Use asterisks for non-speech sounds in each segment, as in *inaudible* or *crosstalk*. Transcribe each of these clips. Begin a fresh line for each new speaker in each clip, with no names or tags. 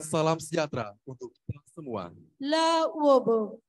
Salam sejahtera untuk kita semua.
La Wobo.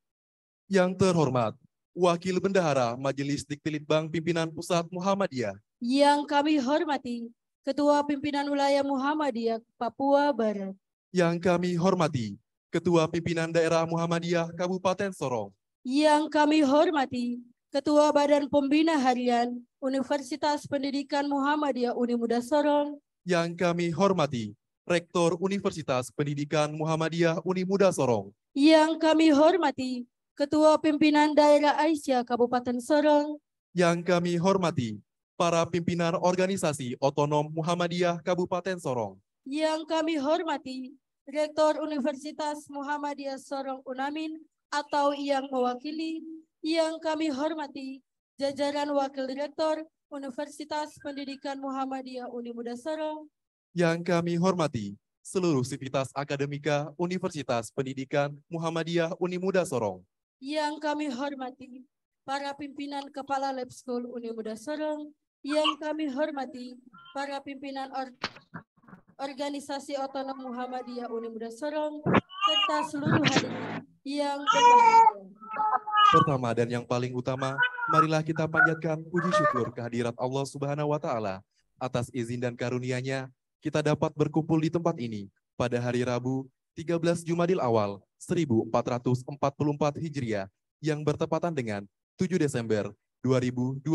Yang terhormat, Wakil Bendahara Majelis Diktilitbang Pimpinan Pusat Muhammadiyah.
Yang kami hormati, Ketua Pimpinan Wilayah Muhammadiyah Papua Barat.
Yang kami hormati, Ketua Pimpinan Daerah Muhammadiyah Kabupaten Sorong.
Yang kami hormati, Ketua Badan Pembina Harian Universitas Pendidikan Muhammadiyah Unimuda Sorong.
Yang kami hormati, Rektor Universitas Pendidikan Muhammadiyah Unimuda Sorong.
Yang kami hormati, Ketua Pimpinan Daerah Aisyah Kabupaten Sorong.
Yang kami hormati, para pimpinan organisasi otonom Muhammadiyah Kabupaten Sorong.
Yang kami hormati, Rektor Universitas Muhammadiyah Sorong Unamin atau yang mewakili, yang kami hormati, jajaran Wakil Rektor Universitas Pendidikan Muhammadiyah Unimuda Sorong,
yang kami hormati, seluruh sivitas akademika Universitas Pendidikan Muhammadiyah Unimuda Sorong.
Yang kami hormati, para pimpinan Kepala Lab School Unimuda Sorong. Yang kami hormati, para pimpinan or Organisasi Otonom Muhammadiyah Unimuda Sorong, serta seluruh hadirin yang terhormat.
Pertama dan yang paling utama, marilah kita panjatkan puji syukur kehadirat Allah Subhanahu wa taala atas izin dan karunia-Nya kita dapat berkumpul di tempat ini pada hari Rabu 13 Jumadil awal 1444 Hijriah yang bertepatan dengan 7 Desember 2022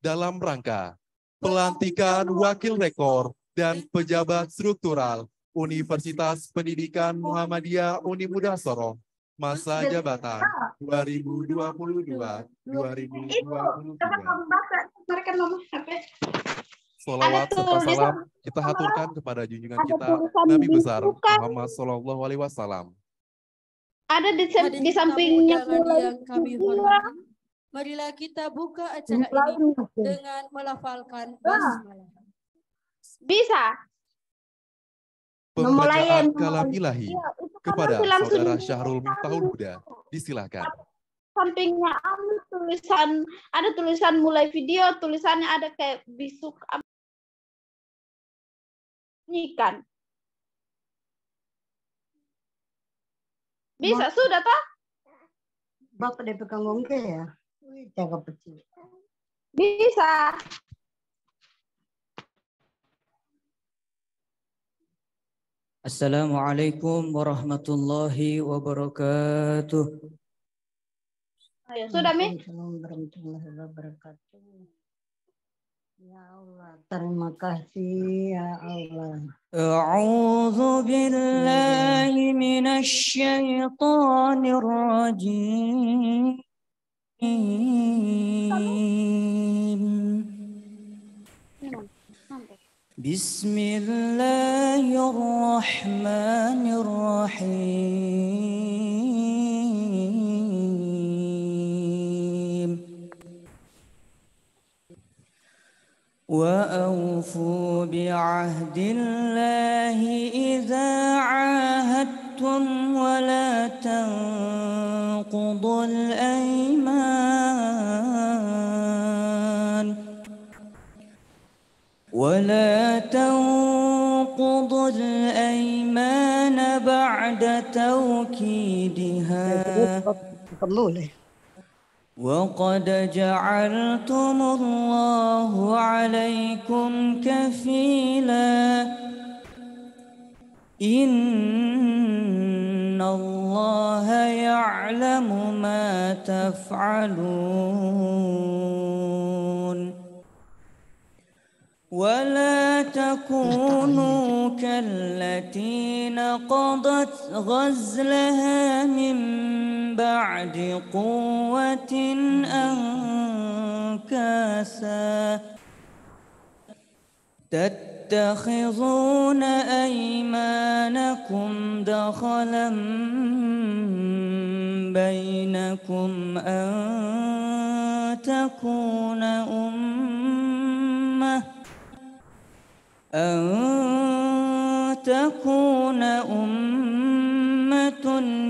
dalam rangka pelantikan wakil rekor dan pejabat struktural Universitas Pendidikan Muhammadiyah Muda Sorong masa jabatan 2022 2023. Salawat serta salam kita haturkan kepada junjungan kita Nabi besar kan? Muhammad Shallallahu Alaihi Wasallam.
Ada di, di sampingnya pula yang kami
hormati. Marilah kita buka acara ini dengan melafalkan nah. basmalah. Bisa.
Pembacaan kalam ilahi iya, kan kepada saudara
Syahrul Miftahul Huda. Disilahkan.
Sampingnya ada tulisan, ada tulisan mulai video, tulisannya ada kayak bisuk bunyikan. Bisa Bapak, sudah tak? Bapak dia pegang ongke ya. Wih, cakep kecil. Bisa.
Assalamualaikum warahmatullahi wabarakatuh.
sudah, Mi. Assalamualaikum warahmatullahi wabarakatuh. terima kasih ya Allah.
أعوذ بالله من الشيطان الرجيم. بسم الله الرحمن الرحيم. وأوفوا بعهد الله إذا عاهدتم ولا تنقضوا الأيمان ولا تنقضوا الأيمان بعد توكيدها وقد جعلتم الله عليكم كفيلا إن الله يعلم ما تفعلون ولا تكونوا كالتي نقضت غزلها من بعد قوة أنكاسا تتخذون أيمانكم دخلا بينكم أن تكون أمة أن تكون أمة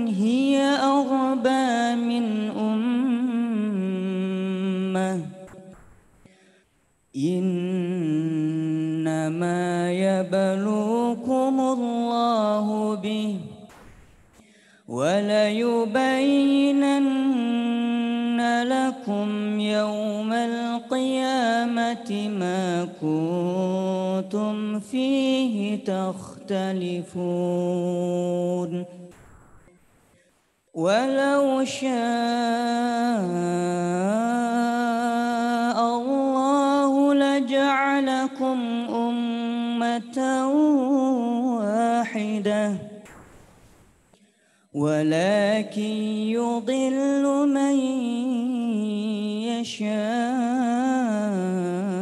هي أغبى من أمة إنما يبلوكم الله به وليبينن لكم يوم القيامة ما كنتم كنتم فيه تختلفون ولو شاء الله لجعلكم أمة واحدة ولكن يضل من يشاء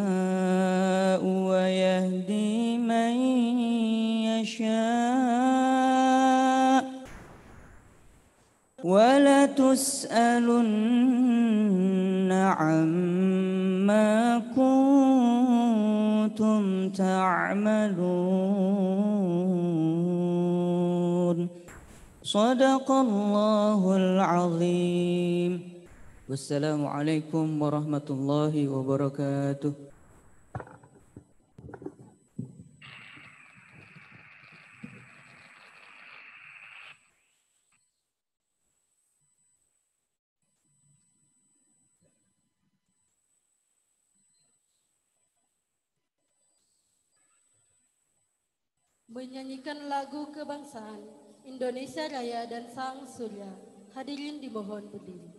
ولتسألن عما كنتم تعملون صدق الله العظيم والسلام عليكم ورحمة الله وبركاته
menyanyikan lagu kebangsaan Indonesia Raya dan Sang Surya. Hadirin dimohon berdiri.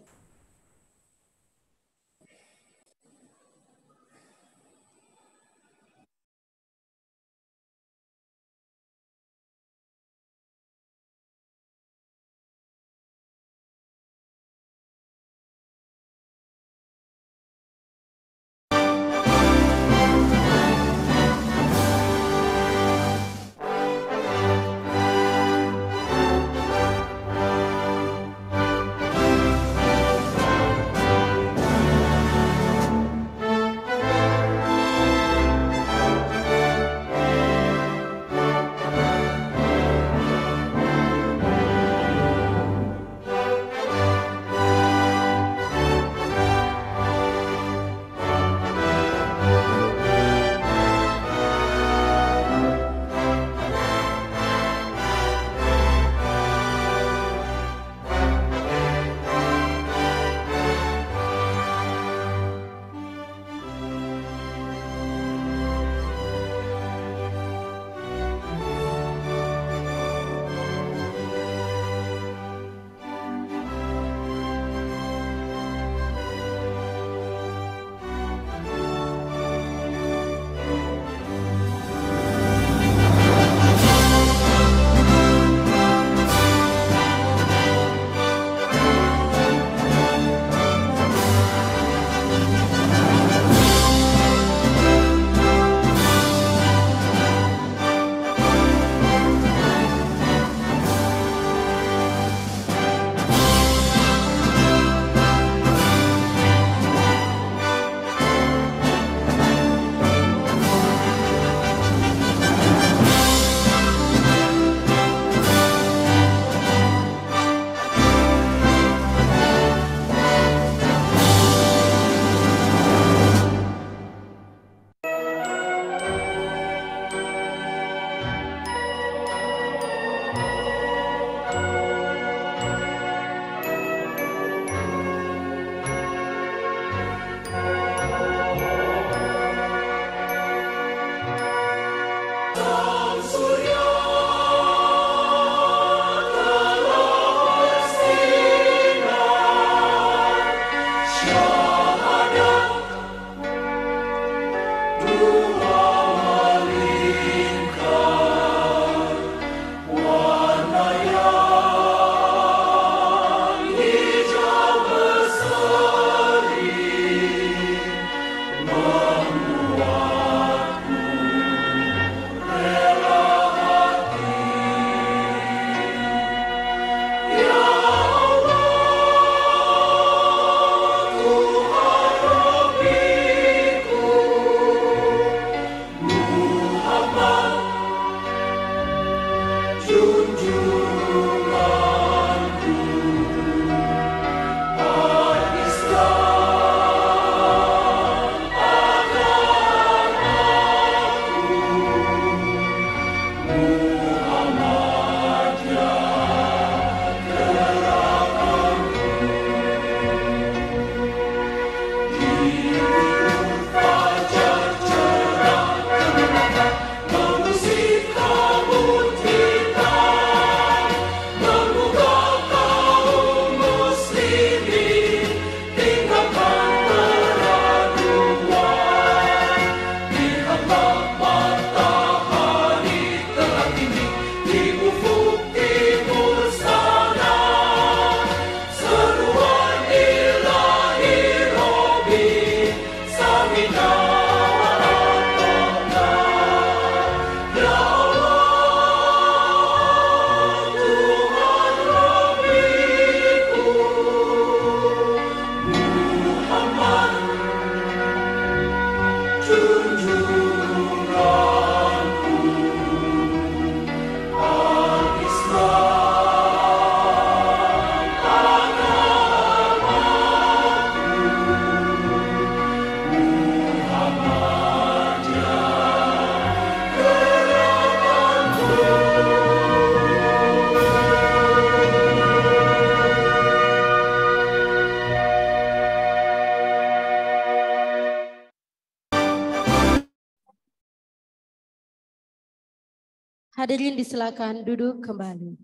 silakan duduk kembali.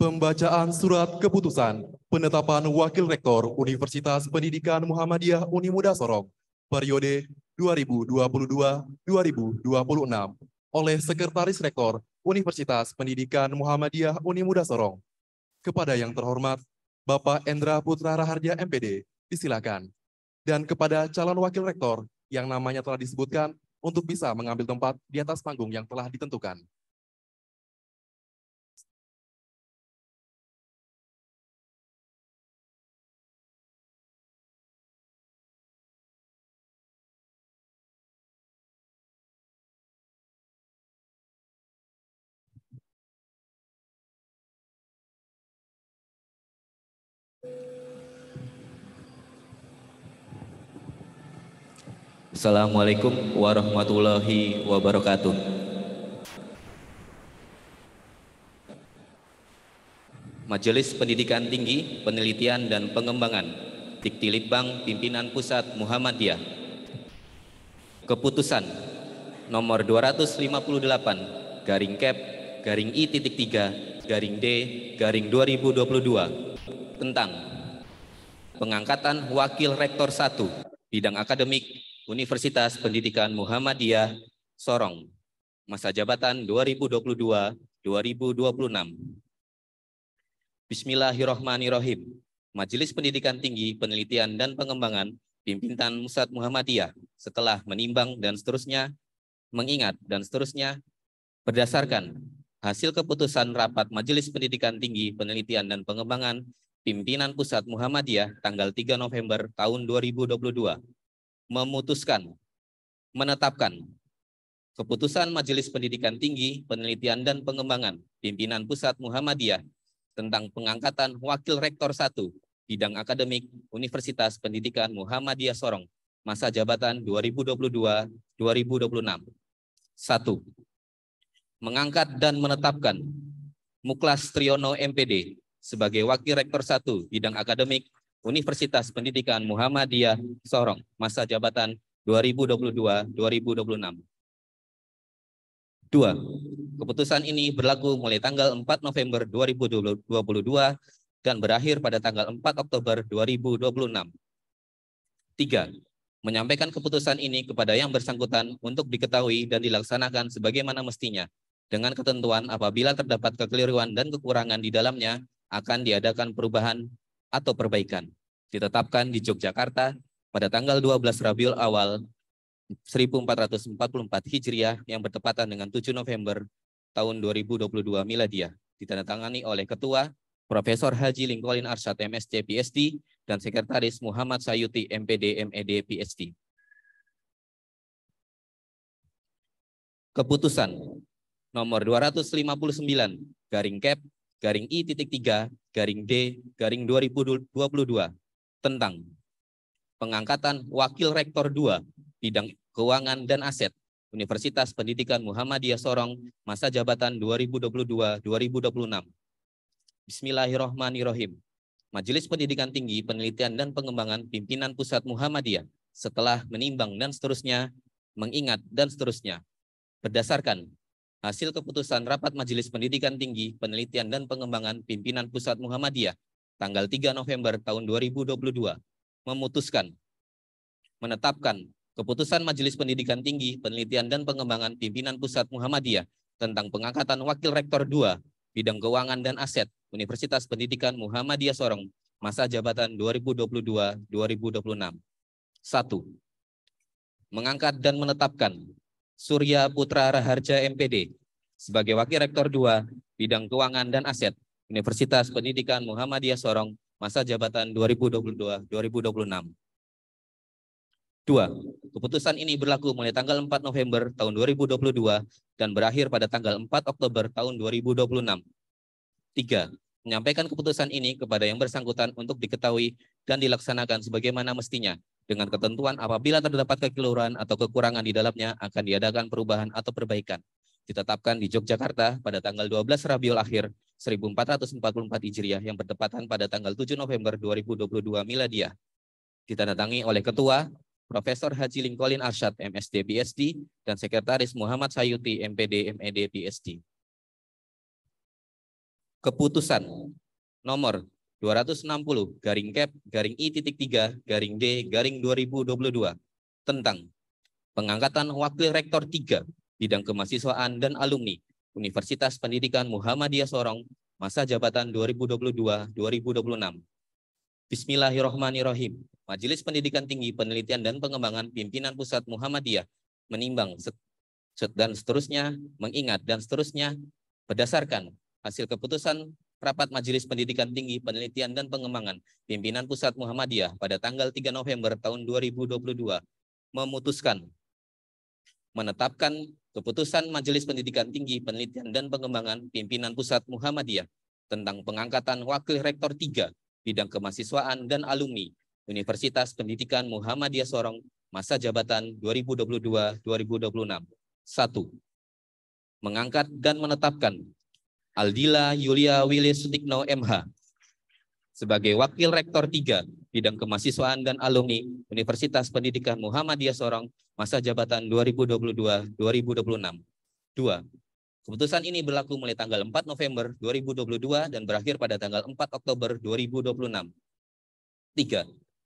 Pembacaan surat keputusan
penetapan Wakil Rektor Universitas Pendidikan Muhammadiyah Unimuda Sorong periode 2022-2026 oleh Sekretaris Rektor Universitas Pendidikan Muhammadiyah Unimuda Sorong. Kepada yang terhormat, Bapak Endra Putra Raharja MPD, disilakan dan kepada calon wakil
rektor yang namanya telah disebutkan untuk bisa mengambil tempat di atas panggung yang telah ditentukan.
Thank you. Assalamualaikum warahmatullahi wabarakatuh. Majelis Pendidikan Tinggi, Penelitian dan Pengembangan, Diktilitbang Pimpinan Pusat Muhammadiyah. Keputusan nomor 258 garing kep garing i titik garing d garing 2022 tentang pengangkatan wakil rektor 1 bidang akademik Universitas Pendidikan Muhammadiyah Sorong, masa jabatan 2022-2026. Bismillahirrohmanirrohim. Majelis Pendidikan Tinggi Penelitian dan Pengembangan Pimpinan Musat Muhammadiyah setelah menimbang dan seterusnya, mengingat dan seterusnya, berdasarkan hasil keputusan rapat Majelis Pendidikan Tinggi Penelitian dan Pengembangan Pimpinan Pusat Muhammadiyah tanggal 3 November tahun 2022 memutuskan, menetapkan keputusan Majelis Pendidikan Tinggi, Penelitian dan Pengembangan Pimpinan Pusat Muhammadiyah tentang pengangkatan Wakil Rektor 1 Bidang Akademik Universitas Pendidikan Muhammadiyah Sorong masa jabatan 2022-2026. 1. Mengangkat dan menetapkan Muklas Triono MPD sebagai Wakil Rektor 1 Bidang Akademik Universitas Pendidikan Muhammadiyah Sorong masa jabatan 2022-2026. Dua, keputusan ini berlaku mulai tanggal 4 November 2022 dan berakhir pada tanggal 4 Oktober 2026. Tiga, menyampaikan keputusan ini kepada yang bersangkutan untuk diketahui dan dilaksanakan sebagaimana mestinya dengan ketentuan apabila terdapat kekeliruan dan kekurangan di dalamnya akan diadakan perubahan atau perbaikan. Ditetapkan di Yogyakarta pada tanggal 12 Rabiul Awal 1444 Hijriah yang bertepatan dengan 7 November tahun 2022 Miladiah. Ditandatangani oleh Ketua Profesor Haji Lingkolin Arsyad MSc PhD dan Sekretaris Muhammad Sayuti MPD MED PhD. Keputusan nomor 259 garing kep garing I titik 3 garing D garing 2022 tentang pengangkatan Wakil Rektor 2 bidang keuangan dan aset Universitas Pendidikan Muhammadiyah Sorong masa jabatan 2022-2026. Bismillahirrohmanirrohim. Majelis Pendidikan Tinggi Penelitian dan Pengembangan Pimpinan Pusat Muhammadiyah setelah menimbang dan seterusnya, mengingat dan seterusnya. Berdasarkan hasil keputusan Rapat Majelis Pendidikan Tinggi, Penelitian dan Pengembangan Pimpinan Pusat Muhammadiyah tanggal 3 November tahun 2022 memutuskan menetapkan keputusan Majelis Pendidikan Tinggi, Penelitian dan Pengembangan Pimpinan Pusat Muhammadiyah tentang pengangkatan Wakil Rektor II Bidang Keuangan dan Aset Universitas Pendidikan Muhammadiyah Sorong masa jabatan 2022-2026. 1. Mengangkat dan menetapkan Surya Putra Raharja MPD sebagai Wakil Rektor 2 Bidang Keuangan dan Aset Universitas Pendidikan Muhammadiyah Sorong masa jabatan 2022-2026. 2. Keputusan ini berlaku mulai tanggal 4 November tahun 2022 dan berakhir pada tanggal 4 Oktober tahun 2026. 3. Menyampaikan keputusan ini kepada yang bersangkutan untuk diketahui dan dilaksanakan sebagaimana mestinya dengan ketentuan apabila terdapat kekeliruan atau kekurangan di dalamnya akan diadakan perubahan atau perbaikan. Ditetapkan di Yogyakarta pada tanggal 12 Rabiul Akhir 1444 Hijriah yang bertepatan pada tanggal 7 November 2022 Miladiah. Ditandatangi oleh Ketua Profesor Haji Lingkolin Arsyad, MSD, PhD, dan Sekretaris Muhammad Sayuti, MPD, MED, BSD. Keputusan nomor 260 garing cap garing i titik 3 garing d garing 2022 tentang pengangkatan wakil rektor 3 bidang kemahasiswaan dan alumni Universitas Pendidikan Muhammadiyah Sorong masa jabatan 2022-2026. Bismillahirrahmanirrahim Majelis Pendidikan Tinggi Penelitian dan Pengembangan Pimpinan Pusat Muhammadiyah menimbang dan seterusnya, mengingat dan seterusnya berdasarkan hasil keputusan rapat Majelis Pendidikan Tinggi Penelitian dan Pengembangan Pimpinan Pusat Muhammadiyah pada tanggal 3 November tahun 2022 memutuskan menetapkan keputusan Majelis Pendidikan Tinggi Penelitian dan Pengembangan Pimpinan Pusat Muhammadiyah tentang pengangkatan Wakil Rektor 3 bidang kemahasiswaan dan alumni Universitas Pendidikan Muhammadiyah Sorong masa jabatan 2022-2026. 1. Mengangkat dan menetapkan Aldila Yulia Wilis Sutikno MH sebagai Wakil Rektor 3 bidang kemahasiswaan dan alumni Universitas Pendidikan Muhammadiyah Sorong masa jabatan 2022-2026. 2. Keputusan ini berlaku mulai tanggal 4 November 2022 dan berakhir pada tanggal 4 Oktober 2026. 3.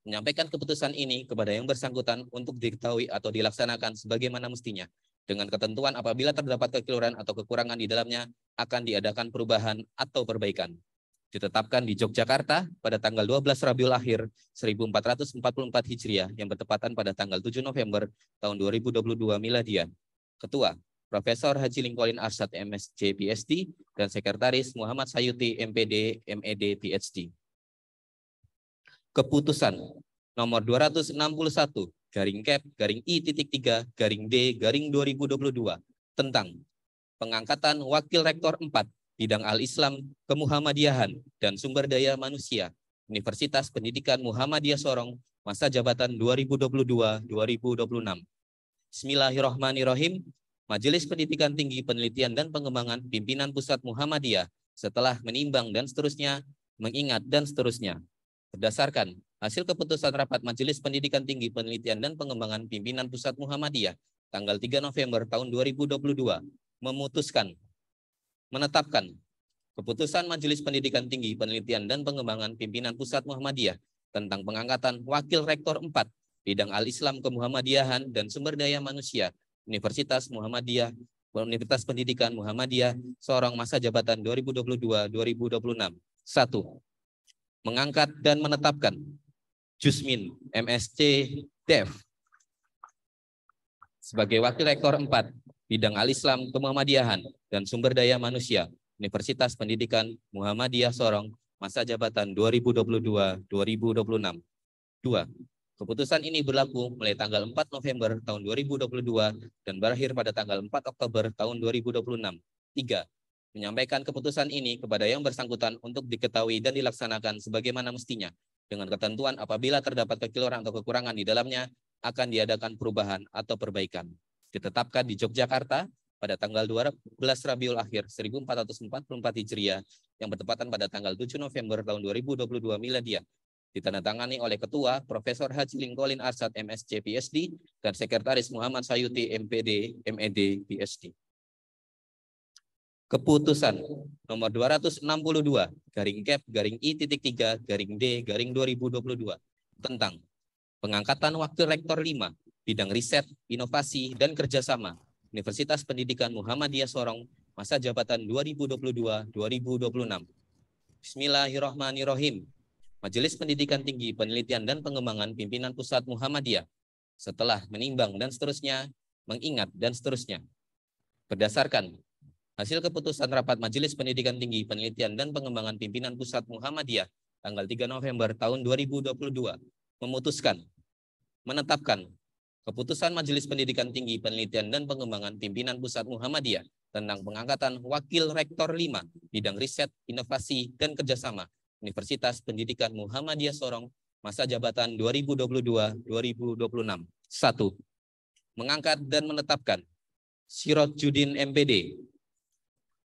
Menyampaikan keputusan ini kepada yang bersangkutan untuk diketahui atau dilaksanakan sebagaimana mestinya dengan ketentuan apabila terdapat kekeliruan atau kekurangan di dalamnya akan diadakan perubahan atau perbaikan. Ditetapkan di Yogyakarta pada tanggal 12 Rabiul Akhir 1444 Hijriah yang bertepatan pada tanggal 7 November tahun 2022 miladian. Ketua, Profesor Haji Lingkolin Arsat MSc PhD dan Sekretaris Muhammad Sayuti MPD MED PhD. Keputusan nomor 261 garing cap e garing I titik 3 garing D garing 2022 tentang pengangkatan Wakil Rektor 4 Bidang Al-Islam Kemuhammadiyahan dan Sumber Daya Manusia Universitas Pendidikan Muhammadiyah Sorong masa jabatan 2022-2026. Bismillahirrahmanirrahim. Majelis Pendidikan Tinggi Penelitian dan Pengembangan Pimpinan Pusat Muhammadiyah setelah menimbang dan seterusnya, mengingat dan seterusnya. Berdasarkan hasil keputusan rapat Majelis Pendidikan Tinggi Penelitian dan Pengembangan Pimpinan Pusat Muhammadiyah tanggal 3 November tahun 2022 memutuskan, menetapkan keputusan Majelis Pendidikan Tinggi Penelitian dan Pengembangan Pimpinan Pusat Muhammadiyah tentang pengangkatan Wakil Rektor 4 Bidang Al-Islam Kemuhammadiyahan dan Sumber Daya Manusia Universitas Muhammadiyah Universitas Pendidikan Muhammadiyah seorang masa jabatan 2022-2026. satu Mengangkat dan menetapkan Jusmin MSC Dev sebagai Wakil Rektor 4 bidang al-Islam kemamadiahan dan sumber daya manusia, Universitas Pendidikan Muhammadiyah Sorong, masa jabatan 2022-2026. 2. Keputusan ini berlaku mulai tanggal 4 November tahun 2022 dan berakhir pada tanggal 4 Oktober tahun 2026. 3. Menyampaikan keputusan ini kepada yang bersangkutan untuk diketahui dan dilaksanakan sebagaimana mestinya dengan ketentuan apabila terdapat kekeliruan atau kekurangan di dalamnya akan diadakan perubahan atau perbaikan ditetapkan di Yogyakarta pada tanggal 12 Rabiul Akhir 1444 Hijriah yang bertepatan pada tanggal 7 November tahun 2022 Miladia. ditandatangani oleh Ketua Profesor Haji Lingkolin Arsad MSc PhD dan Sekretaris Muhammad Sayuti MPD MED PhD. Keputusan nomor 262 garing Kep garing I titik 3 garing D garing 2022 tentang pengangkatan Wakil Rektor 5 bidang riset, inovasi, dan kerjasama Universitas Pendidikan Muhammadiyah Sorong masa jabatan 2022-2026. Bismillahirrahmanirrahim. Majelis Pendidikan Tinggi Penelitian dan Pengembangan Pimpinan Pusat Muhammadiyah setelah menimbang dan seterusnya, mengingat dan seterusnya. Berdasarkan hasil keputusan rapat Majelis Pendidikan Tinggi Penelitian dan Pengembangan Pimpinan Pusat Muhammadiyah tanggal 3 November tahun 2022 memutuskan menetapkan Keputusan Majelis Pendidikan Tinggi Penelitian dan Pengembangan Pimpinan Pusat Muhammadiyah tentang pengangkatan Wakil Rektor 5 Bidang Riset, Inovasi, dan Kerjasama Universitas Pendidikan Muhammadiyah Sorong masa jabatan 2022-2026. 1. Mengangkat dan menetapkan Sirot Judin MPD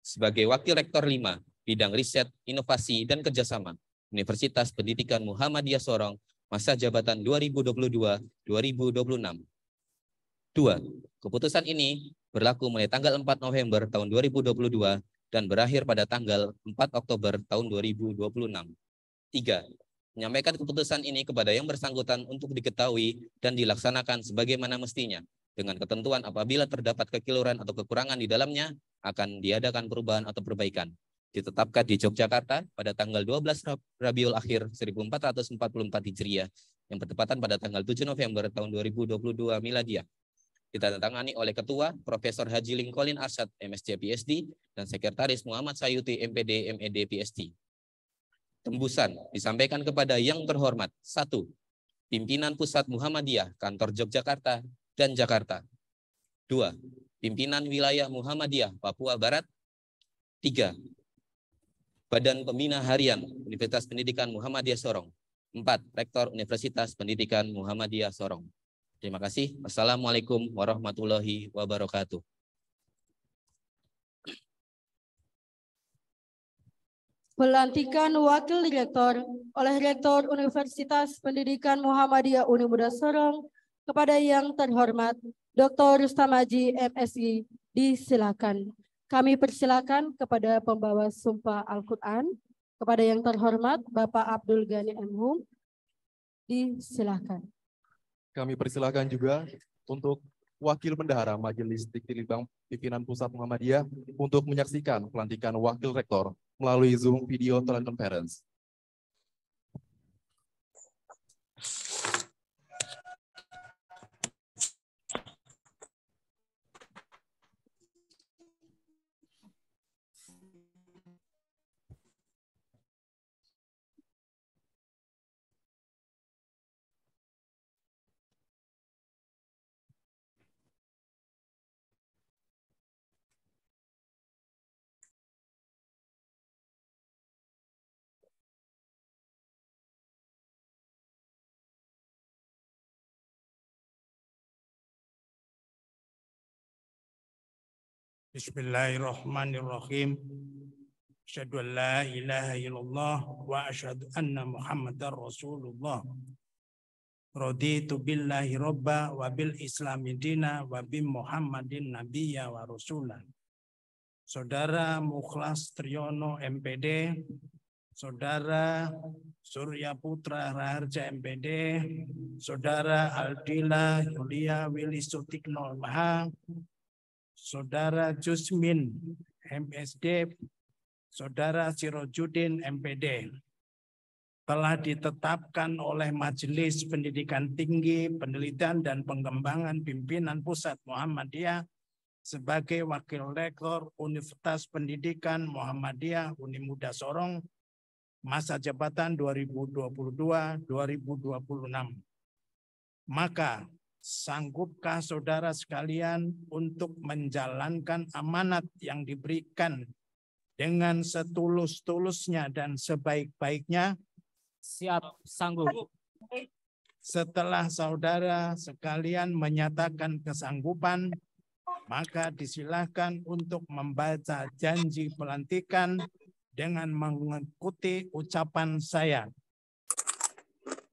sebagai Wakil Rektor 5 Bidang Riset, Inovasi, dan Kerjasama Universitas Pendidikan Muhammadiyah Sorong masa jabatan 2022-2026. Dua, keputusan ini berlaku mulai tanggal 4 November tahun 2022 dan berakhir pada tanggal 4 Oktober tahun 2026. Tiga, menyampaikan keputusan ini kepada yang bersangkutan untuk diketahui dan dilaksanakan sebagaimana mestinya dengan ketentuan apabila terdapat kekeliruan atau kekurangan di dalamnya akan diadakan perubahan atau perbaikan ditetapkan di Yogyakarta pada tanggal 12 Rabiul Akhir 1444 Hijriah yang bertepatan pada tanggal 7 November tahun 2022 Miladiah. Ditandatangani oleh Ketua Profesor Haji Lingkolin Arsyad MSc PhD dan Sekretaris Muhammad Sayuti MPD MED PhD. Tembusan disampaikan kepada yang terhormat 1. Pimpinan Pusat Muhammadiyah Kantor Yogyakarta dan Jakarta. 2. Pimpinan Wilayah Muhammadiyah Papua Barat. tiga Badan Pembina Harian Universitas Pendidikan Muhammadiyah Sorong. Empat, Rektor Universitas Pendidikan Muhammadiyah Sorong. Terima kasih. Wassalamualaikum warahmatullahi wabarakatuh.
Pelantikan Wakil Direktur oleh Rektor Universitas Pendidikan Muhammadiyah Unimuda Sorong kepada yang terhormat Dr. Rustamaji MSI. Disilakan. Kami persilakan kepada pembawa sumpah Al-Quran, kepada yang terhormat Bapak Abdul Ghani Mhum, disilakan.
Kami persilakan juga untuk Wakil Bendahara Majelis Diktilibang Pimpinan Pusat Muhammadiyah untuk menyaksikan pelantikan Wakil Rektor melalui Zoom Video Teleconference.
Bismillahirrahmanirrahim. Asyhadu an la ilaha illallah wa asyhadu anna
Muhammadar Rasulullah. Raditu billahi robba wa bil islami dina wa bi Muhammadin nabiyya wa rasulan. Saudara Mukhlas Triyono MPD, Saudara Surya Putra Raharja MPD, Saudara Aldila Yulia Wilisutikno Sutikno Maha, Saudara Jusmin, MSD, Saudara Sirojudin, MPD, telah ditetapkan oleh Majelis Pendidikan Tinggi, Penelitian dan Pengembangan Pimpinan Pusat Muhammadiyah sebagai Wakil Rektor Universitas Pendidikan Muhammadiyah Unimuda Sorong masa jabatan 2022-2026. Maka Sanggupkah saudara sekalian untuk menjalankan amanat yang diberikan dengan setulus-tulusnya dan sebaik-baiknya? Siap, sanggup. Setelah saudara sekalian menyatakan kesanggupan, maka disilahkan untuk membaca janji pelantikan dengan mengikuti ucapan saya.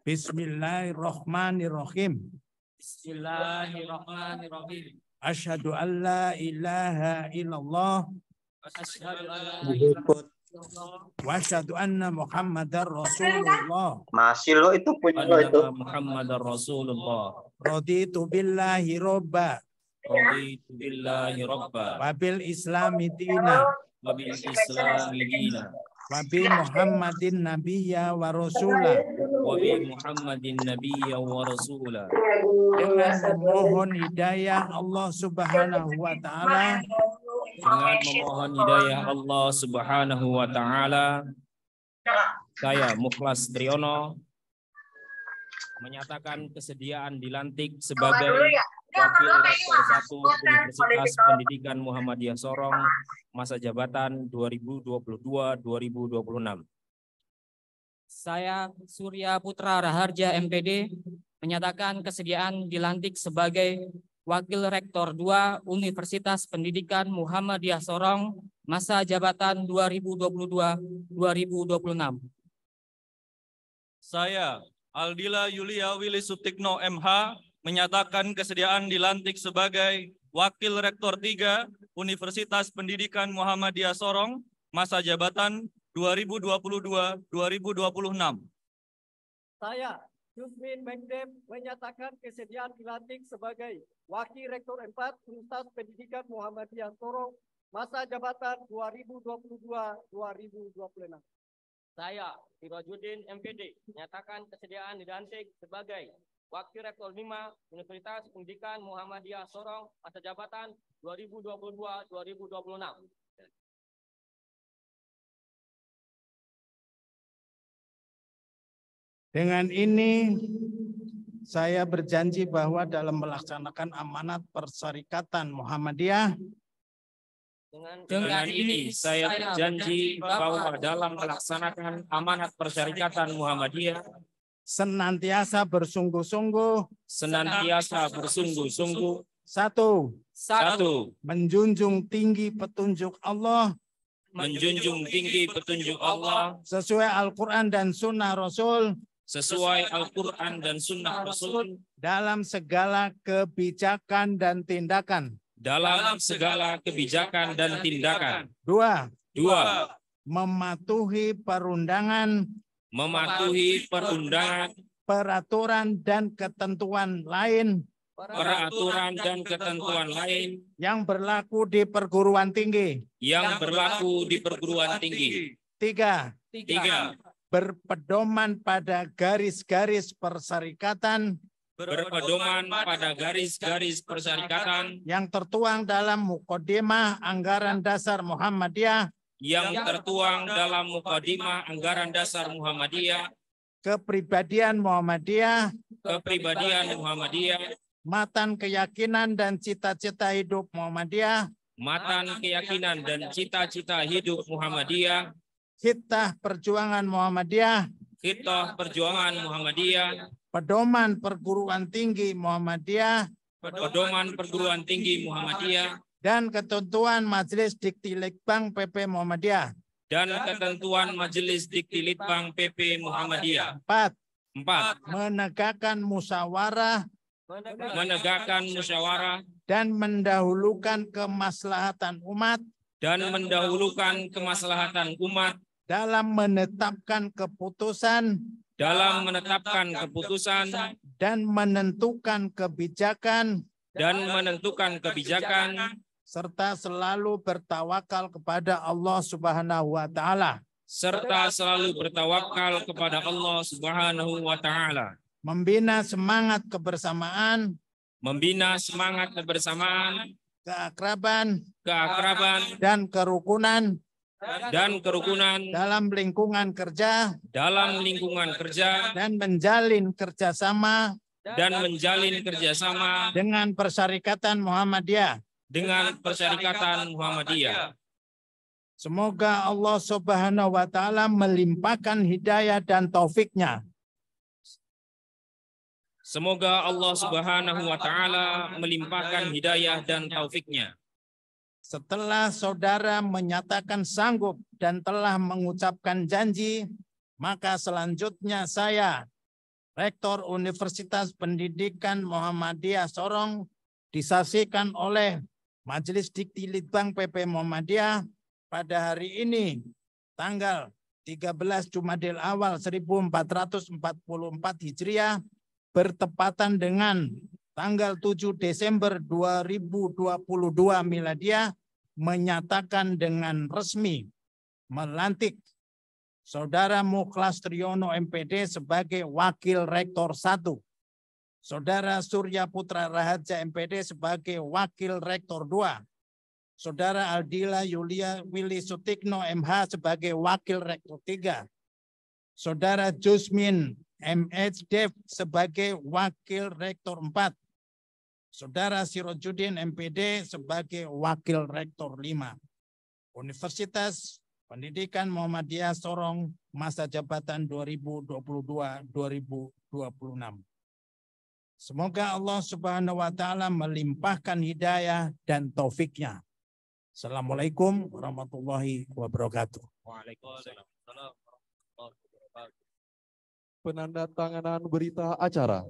Bismillahirrahmanirrahim.
Bismillahirrahmanirrahim.
Asyhadu an la ilaha illallah. an Wa asyhadu anna Muhammadar Rasulullah. Masih lo itu punya lo itu. Muhammadar Rasulullah. Raditu billahi robba. Raditu
billahi robba.
Wabil islami dina.
Wabil islami dina. Wabi
Muhammadin nabiyya wa rasulah.
Muhammadin nabiyya wa rasula.
Dengan memohon hidayah Allah Subhanahu wa taala
dengan
memohon hidayah Allah Subhanahu wa taala saya Mukhlas Triono menyatakan kesediaan dilantik sebagai ya. Wakil Rektor 1 ya. Universitas ya. Pendidikan Muhammadiyah Sorong masa jabatan 2022-2026. Saya Surya Putra Raharja MPD menyatakan kesediaan dilantik sebagai Wakil Rektor 2 Universitas Pendidikan Muhammadiyah Sorong masa jabatan 2022-2026.
Saya Aldila Yulia Willy Sutikno MH menyatakan kesediaan dilantik sebagai Wakil Rektor 3 Universitas Pendidikan Muhammadiyah Sorong masa jabatan 2022-2026.
Saya, Yusmin Mengdem, menyatakan kesediaan dilantik sebagai Wakil Rektor 4 Universitas Pendidikan Muhammadiyah Sorong masa jabatan 2022-2026.
Saya, Sirojudin MPD, menyatakan kesediaan dilantik sebagai Wakil Rektor 5 Universitas Pendidikan
Muhammadiyah Sorong masa jabatan 2022-2026. Dengan ini saya berjanji bahwa dalam melaksanakan
amanat Perserikatan Muhammadiyah
dengan, ini
saya berjanji bahwa dalam
melaksanakan amanat Perserikatan Muhammadiyah
senantiasa bersungguh-sungguh
senantiasa bersungguh-sungguh
satu satu menjunjung tinggi petunjuk Allah
menjunjung tinggi petunjuk Allah
sesuai Al-Qur'an dan sunnah Rasul
sesuai Al-Quran dan Sunnah Rasul
dalam segala kebijakan dan tindakan.
Dalam segala kebijakan dan tindakan.
Dua. Dua. Mematuhi perundangan. Mematuhi perundangan. Peraturan dan ketentuan lain.
Peraturan
dan ketentuan lain
yang berlaku di perguruan tinggi.
Yang berlaku di perguruan tinggi. Tiga. Tiga
berpedoman pada garis-garis perserikatan
berpedoman pada garis-garis perserikatan
yang tertuang dalam mukodimah anggaran dasar Muhammadiyah
yang tertuang dalam mukodimah anggaran dasar Muhammadiyah
kepribadian Muhammadiyah
kepribadian Muhammadiyah
matan keyakinan dan cita-cita hidup Muhammadiyah
matan keyakinan dan cita-cita hidup Muhammadiyah
Hitah Perjuangan Muhammadiyah,
Hitah Perjuangan Muhammadiyah,
Pedoman Perguruan Tinggi Muhammadiyah,
Pedoman Perguruan Tinggi Muhammadiyah,
dan ketentuan Majelis Diktilitbang PP Muhammadiyah
dan ketentuan Majelis Diktilitbang PP Muhammadiyah.
Empat, Empat, Menegakkan musyawarah
menegakkan musyawarah
dan mendahulukan kemaslahatan umat
dan mendahulukan kemaslahatan umat
dalam menetapkan keputusan
dalam menetapkan keputusan
dan menentukan kebijakan
dan menentukan kebijakan
serta selalu bertawakal kepada Allah Subhanahu wa taala
serta selalu bertawakal kepada Allah Subhanahu wa taala
membina semangat kebersamaan
membina semangat kebersamaan
keakraban
keakraban
dan kerukunan dan kerukunan dalam lingkungan kerja
dalam lingkungan kerja
dan menjalin kerjasama
dan menjalin kerjasama
dengan Persyarikatan Muhammadiyah
dengan Persyarikatan Muhammadiyah
Semoga Allah Subhanahu wa taala melimpahkan hidayah dan taufiknya.
Semoga Allah Subhanahu wa taala melimpahkan hidayah dan taufiknya.
Setelah saudara menyatakan sanggup dan telah mengucapkan janji, maka selanjutnya saya, Rektor Universitas Pendidikan Muhammadiyah Sorong, disaksikan oleh Majelis Dikti Litbang PP Muhammadiyah pada hari ini, tanggal 13 Jumadil Awal 1444 Hijriah, bertepatan dengan tanggal 7 Desember 2022 Miladiah menyatakan dengan resmi melantik Saudara Muklas Triyono MPD sebagai Wakil Rektor 1. Saudara Surya Putra Rahaja MPD sebagai Wakil Rektor 2. Saudara Aldila Yulia Willy Sutikno MH sebagai Wakil Rektor 3. Saudara Jusmin MH Dev sebagai Wakil Rektor 4. Saudara Sirojudin MPD sebagai Wakil Rektor 5 Universitas Pendidikan Muhammadiyah Sorong masa jabatan 2022-2026. Semoga Allah Subhanahu wa taala melimpahkan hidayah dan taufiknya. Assalamualaikum warahmatullahi
wabarakatuh.
Waalaikumsalam
penanda tanganan berita acara.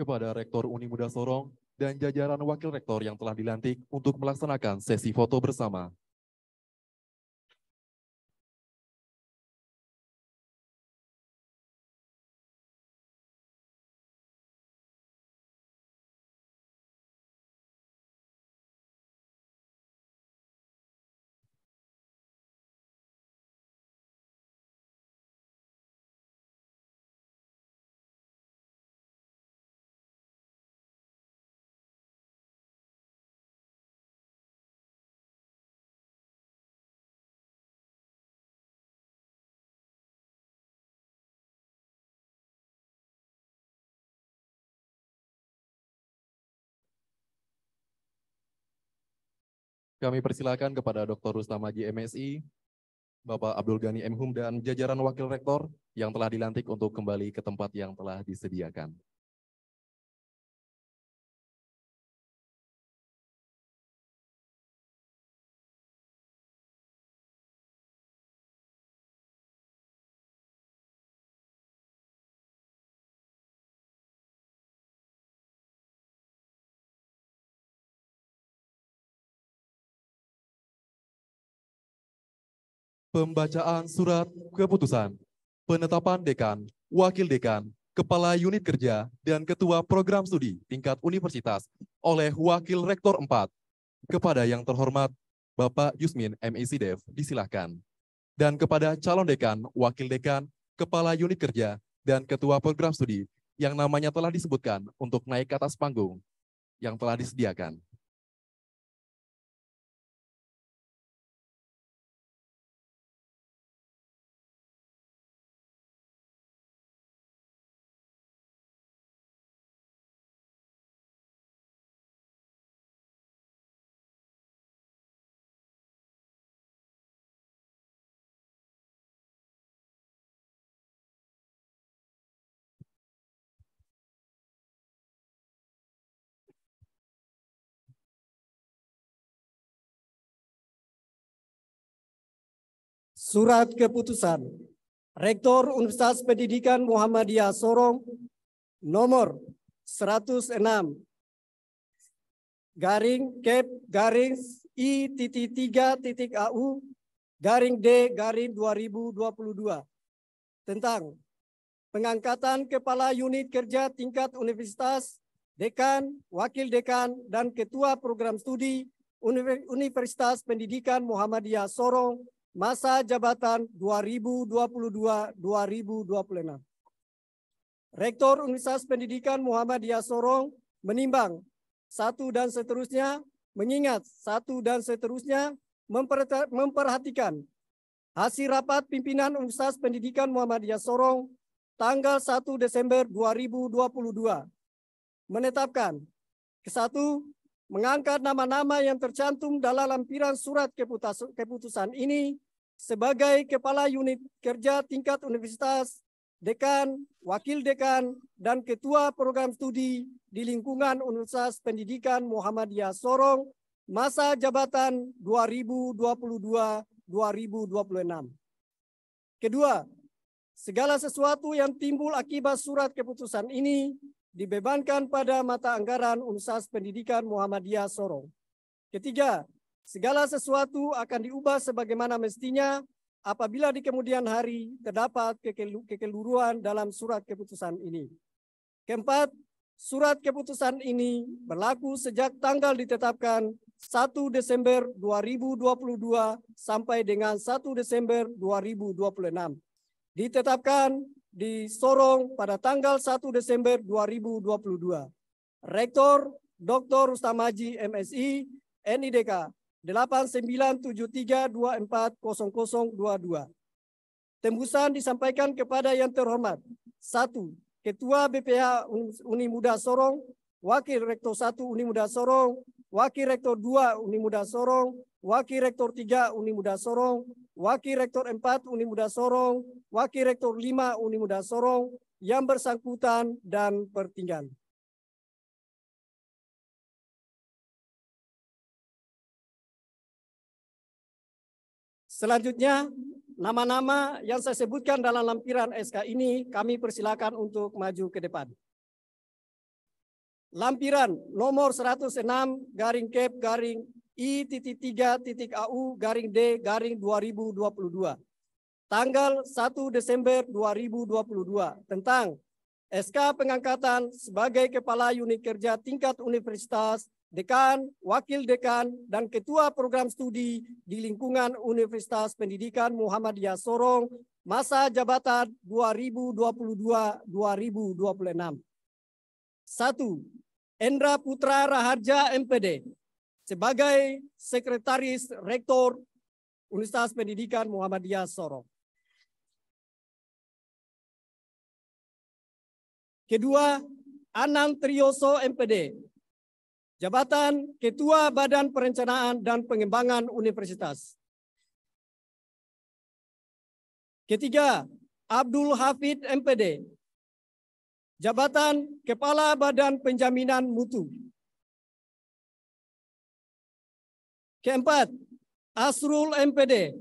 kepada Rektor Uni Muda Sorong dan jajaran Wakil Rektor yang telah dilantik untuk melaksanakan sesi foto bersama. Kami persilakan kepada Dr. Rustam Haji MSI, Bapak Abdul Ghani M. Hum, dan jajaran Wakil Rektor yang telah dilantik untuk kembali ke tempat yang telah disediakan.
Pembacaan surat keputusan, penetapan dekan, wakil dekan,
kepala unit kerja, dan ketua program studi tingkat universitas oleh Wakil Rektor 4. Kepada yang terhormat, Bapak Yusmin MEC Dev, disilahkan. Dan kepada calon dekan, wakil dekan, kepala unit kerja, dan ketua
program studi yang namanya telah disebutkan untuk naik ke atas panggung yang telah disediakan.
Surat Keputusan Rektor Universitas Pendidikan Muhammadiyah Sorong nomor 106 garing kep garing i titik tiga titik au garing d garing 2022 tentang pengangkatan kepala unit kerja tingkat universitas dekan wakil dekan dan ketua program studi Universitas Pendidikan Muhammadiyah Sorong masa jabatan 2022-2026. Rektor Universitas Pendidikan Muhammadiyah Sorong menimbang satu dan seterusnya, mengingat satu dan seterusnya, memperhatikan hasil rapat pimpinan Universitas Pendidikan Muhammadiyah Sorong tanggal 1 Desember 2022 menetapkan ke satu mengangkat nama-nama yang tercantum dalam lampiran surat keputusan ini sebagai Kepala Unit Kerja Tingkat Universitas, Dekan, Wakil Dekan, dan Ketua Program Studi di lingkungan Universitas Pendidikan Muhammadiyah Sorong masa jabatan 2022-2026. Kedua, segala sesuatu yang timbul akibat surat keputusan ini dibebankan pada mata anggaran Unsas Pendidikan Muhammadiyah Sorong. Ketiga, segala sesuatu akan diubah sebagaimana mestinya apabila di kemudian hari terdapat kekeliruan dalam surat keputusan ini. Keempat, surat keputusan ini berlaku sejak tanggal ditetapkan 1 Desember 2022 sampai dengan 1 Desember 2026. Ditetapkan di Sorong pada tanggal 1 Desember 2022. Rektor Dr. Rustamaji MSI NIDK 8973240022. Tembusan disampaikan kepada yang terhormat. 1. Ketua BPH Uni Muda Sorong, Wakil Rektor 1 Uni Muda Sorong, Wakil Rektor 2 Uni Muda Sorong, Wakil Rektor 3 Uni Muda Sorong, Wakil Rektor 4 Unimuda Sorong, Wakil Rektor 5 Unimuda Sorong yang bersangkutan dan pertinggal.
Selanjutnya,
nama-nama yang saya sebutkan dalam lampiran SK ini kami persilakan untuk maju ke depan. Lampiran nomor 106 garing kep garing I.3.AU garing D garing 2022 tanggal 1 Desember 2022 tentang SK pengangkatan sebagai Kepala Unit Kerja Tingkat Universitas, Dekan, Wakil Dekan, dan Ketua Program Studi di lingkungan Universitas Pendidikan Muhammadiyah Sorong masa jabatan 2022-2026. satu Endra Putra Raharja MPD sebagai sekretaris rektor Universitas Pendidikan
Muhammadiyah Sorong.
Kedua, Anang Trioso MPD, Jabatan Ketua Badan Perencanaan dan Pengembangan Universitas. Ketiga, Abdul Hafid MPD,
Jabatan Kepala Badan Penjaminan Mutu.
Keempat, Asrul MPD,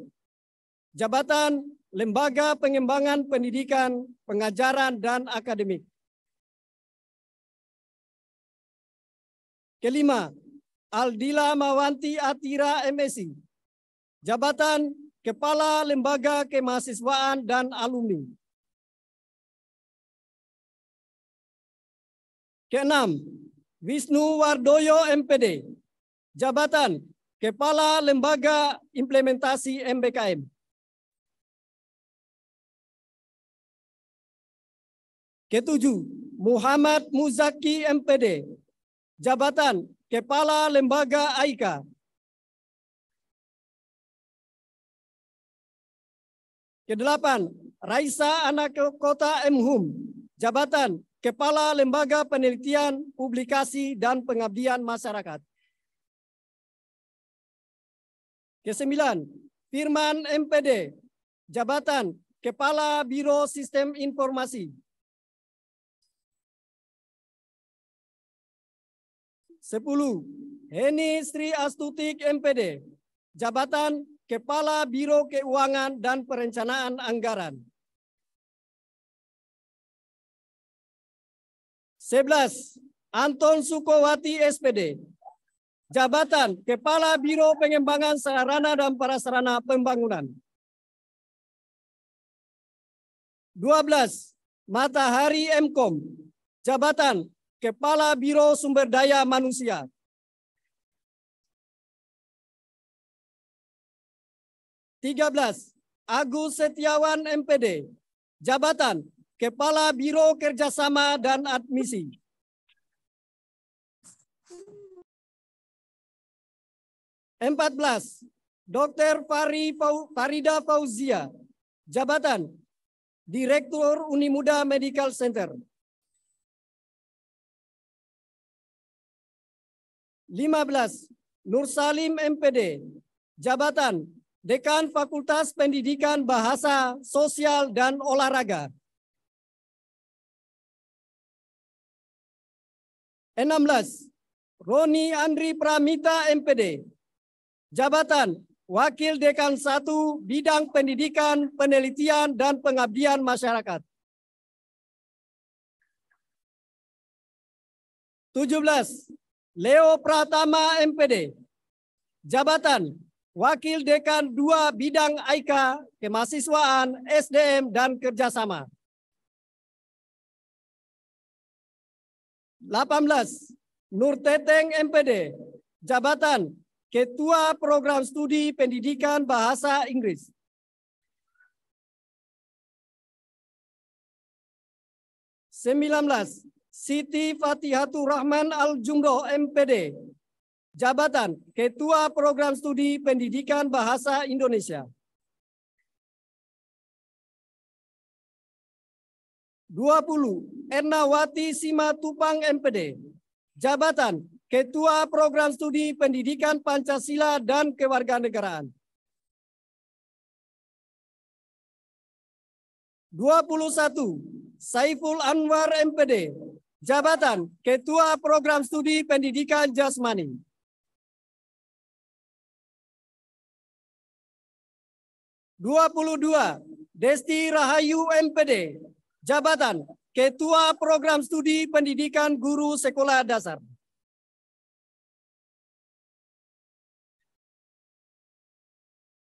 Jabatan Lembaga Pengembangan Pendidikan, Pengajaran, dan Akademik. Kelima, Aldila Mawanti Atira MSI, Jabatan Kepala Lembaga Kemahasiswaan dan Alumni. Keenam, Wisnu Wardoyo MPD, Jabatan Kepala Lembaga Implementasi MBKM.
Ketujuh, Muhammad Muzaki MPD, jabatan Kepala Lembaga AIKA.
Kedelapan, Raisa Anak Kota MHUM, jabatan Kepala Lembaga Penelitian, Publikasi, dan Pengabdian Masyarakat. Kesembilan, firman MPD, jabatan Kepala Biro Sistem Informasi.
Sepuluh,
Heni Sri Astuti MPD, jabatan Kepala Biro Keuangan dan Perencanaan Anggaran. sebelas Anton Sukowati SPD, jabatan Kepala Biro Pengembangan Sarana dan Prasarana Pembangunan. 12. Matahari
Mkom, jabatan Kepala Biro Sumber Daya Manusia. 13.
Agus Setiawan MPD, Jabatan Kepala Biro Kerjasama dan Admisi. 14. Dr. Fari Farida Fauzia, jabatan Direktur Unimuda Medical Center.
15.
Nur Salim MPD, jabatan Dekan Fakultas Pendidikan Bahasa Sosial dan Olahraga.
16. Roni Andri
Pramita MPD, jabatan Wakil Dekan 1 Bidang Pendidikan, Penelitian, dan Pengabdian Masyarakat. 17. Leo Pratama MPD. Jabatan Wakil Dekan 2 Bidang Aika, Kemahasiswaan, SDM, dan Kerjasama. 18. Nur Teteng MPD. Jabatan Ketua Program Studi Pendidikan Bahasa Inggris. Sembilan belas, Siti Fatihatur Rahman Al-Jumroh MPD. Jabatan Ketua Program Studi Pendidikan Bahasa Indonesia.
20.
Ernawati Simatupang MPD. Jabatan Ketua Program Studi Pendidikan Pancasila dan Kewarganegaraan. 21. Saiful Anwar MPD, Jabatan Ketua Program Studi Pendidikan Jasmani. 22. Desti Rahayu MPD, Jabatan Ketua Program Studi Pendidikan Guru Sekolah Dasar.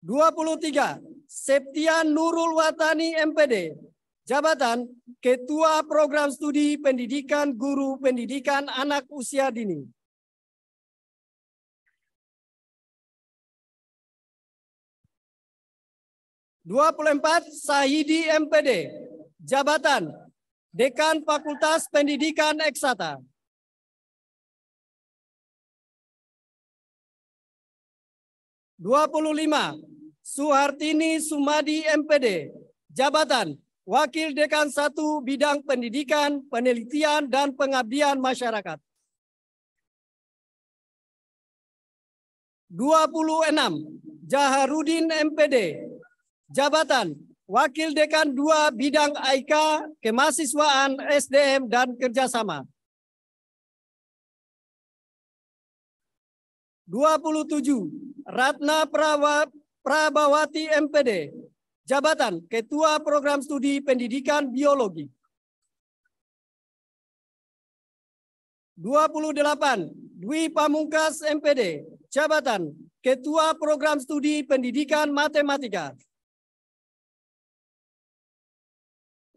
23.
Septian Nurul Watani MPD. Jabatan Ketua Program Studi Pendidikan Guru Pendidikan Anak Usia Dini.
Dua puluh empat Sahidi MPD, jabatan Dekan Fakultas Pendidikan Eksata.
25. Suhartini Sumadi MPD, jabatan Wakil Dekan 1 Bidang Pendidikan, Penelitian, dan Pengabdian Masyarakat. 26. Jaharudin MPD, jabatan Wakil Dekan 2 Bidang IK, Kemahasiswaan,
SDM, dan Kerjasama.
27. Ratna Prabawati MPD, jabatan Ketua Program Studi Pendidikan Biologi. 28 Dwi Pamungkas MPD, jabatan Ketua Program Studi Pendidikan Matematika.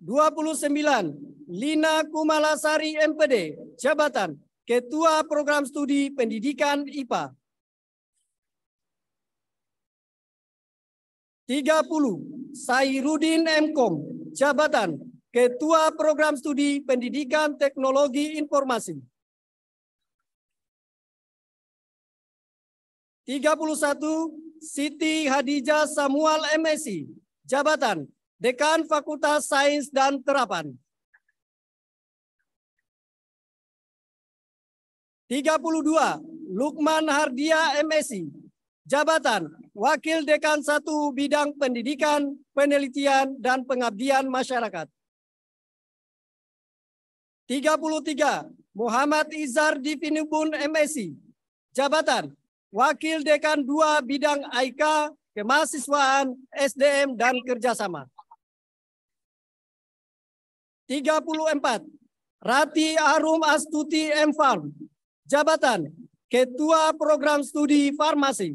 29 Lina Kumalasari MPD, jabatan Ketua Program Studi Pendidikan IPA. 30. Sairudin Mkom, jabatan Ketua Program Studi Pendidikan Teknologi Informasi. 31. Siti Hadijah Samuel MSI, jabatan Dekan Fakultas Sains dan Terapan. 32. Lukman Hardia MSI, jabatan Wakil Dekan 1 Bidang Pendidikan, Penelitian, dan Pengabdian Masyarakat. 33. Muhammad Izar divinibun msi jabatan Wakil Dekan 2 Bidang AIK, Kemahasiswaan, SDM, dan Kerjasama. 34. Rati Arum Astuti M. Farm, jabatan Ketua Program Studi Farmasi.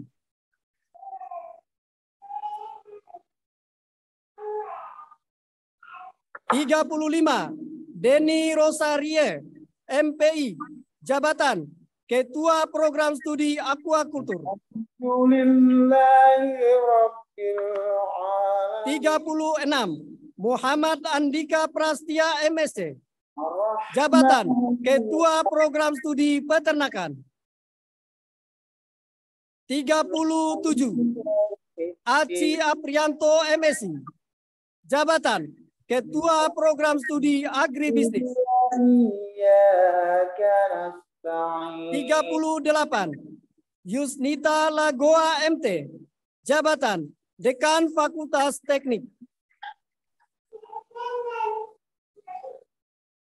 35. Denny Rosarie, MPI, jabatan Ketua Program Studi Aquakultur. 36. Muhammad Andika Prastia MSc. Jabatan Ketua Program Studi Peternakan. 37. Aci Aprianto MSc. Jabatan Ketua Program Studi Agribisnis. 38. Yusnita Lagoa MT. Jabatan Dekan Fakultas Teknik.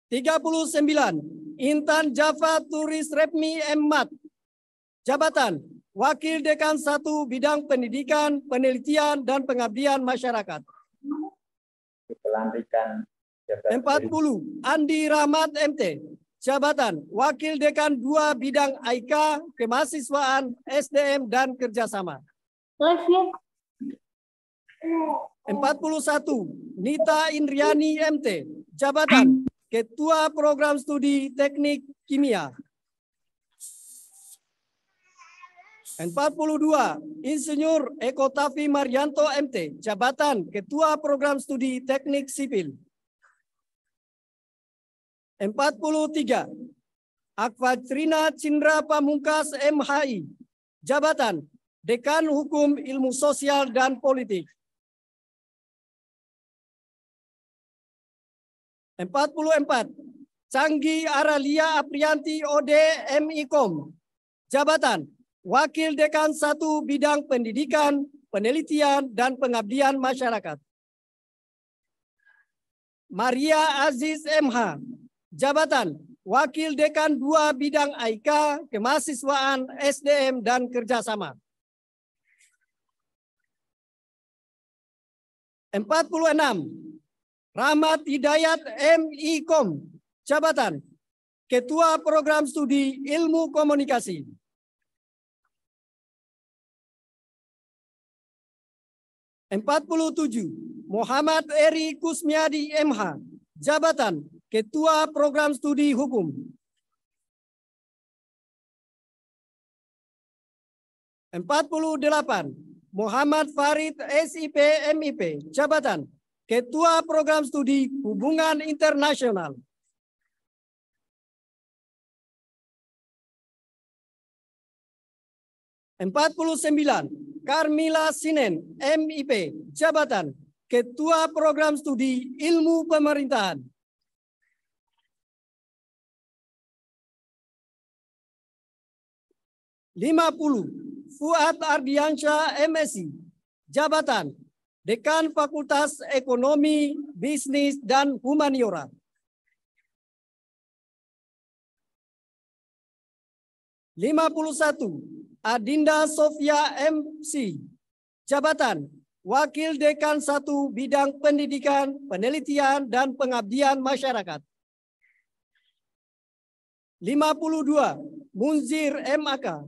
39. Intan Java Turis Repmi Emmat. Jabatan Wakil Dekan 1 Bidang Pendidikan, Penelitian, dan Pengabdian Masyarakat pelantikan Jabatan 40. Andi Rahmat MT, jabatan Wakil Dekan 2 Bidang IK, Kemahasiswaan, SDM, dan Kerjasama. 41. Nita Indriani MT, jabatan Ketua Program Studi Teknik Kimia, 42. Insinyur Eko Tafi Marianto MT, jabatan Ketua Program Studi Teknik Sipil. 43. Akvatrina Cindra Pamungkas MHI, jabatan Dekan Hukum Ilmu Sosial dan Politik.
44.
Canggi Aralia Aprianti OD MIKOM, jabatan Wakil Dekan 1 Bidang Pendidikan, Penelitian, dan Pengabdian Masyarakat. Maria Aziz MH, Jabatan Wakil Dekan 2 Bidang AIK, Kemahasiswaan, SDM, dan Kerjasama. 46. Rahmat Hidayat MIKOM, Jabatan Ketua Program Studi Ilmu Komunikasi. 47 Muhammad Eri Kusmiadi MH, jabatan Ketua Program Studi Hukum. Empat puluh delapan, Muhammad Farid SIP MIP, jabatan Ketua Program Studi Hubungan Internasional. 49. Carmila Sinen, MIP, jabatan Ketua Program Studi Ilmu Pemerintahan. Lima puluh, Fuad Ardiansyah MSc, jabatan Dekan Fakultas Ekonomi, Bisnis, dan Humaniora.
51.
Adinda Sofia MC, jabatan Wakil Dekan 1 Bidang Pendidikan, Penelitian, dan Pengabdian Masyarakat. 52. Munzir MAK,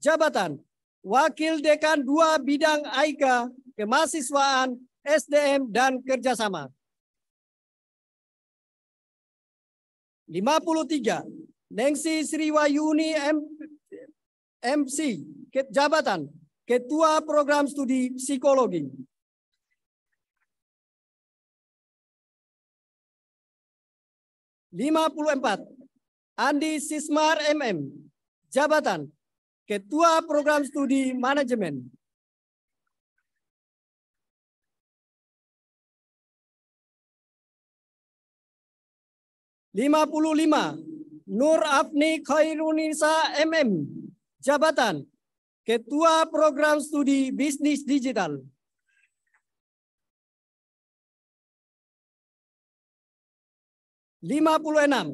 jabatan Wakil Dekan 2 Bidang AIKA, Kemahasiswaan, SDM, dan Kerjasama. 53. Nengsi Sriwayuni M MC, jabatan Ketua Program Studi Psikologi. Lima puluh empat, Andi Sismar MM, jabatan Ketua Program Studi Manajemen. Lima puluh lima, Nur Afni Khairunisa MM, jabatan Ketua Program Studi Bisnis Digital. Lima puluh enam,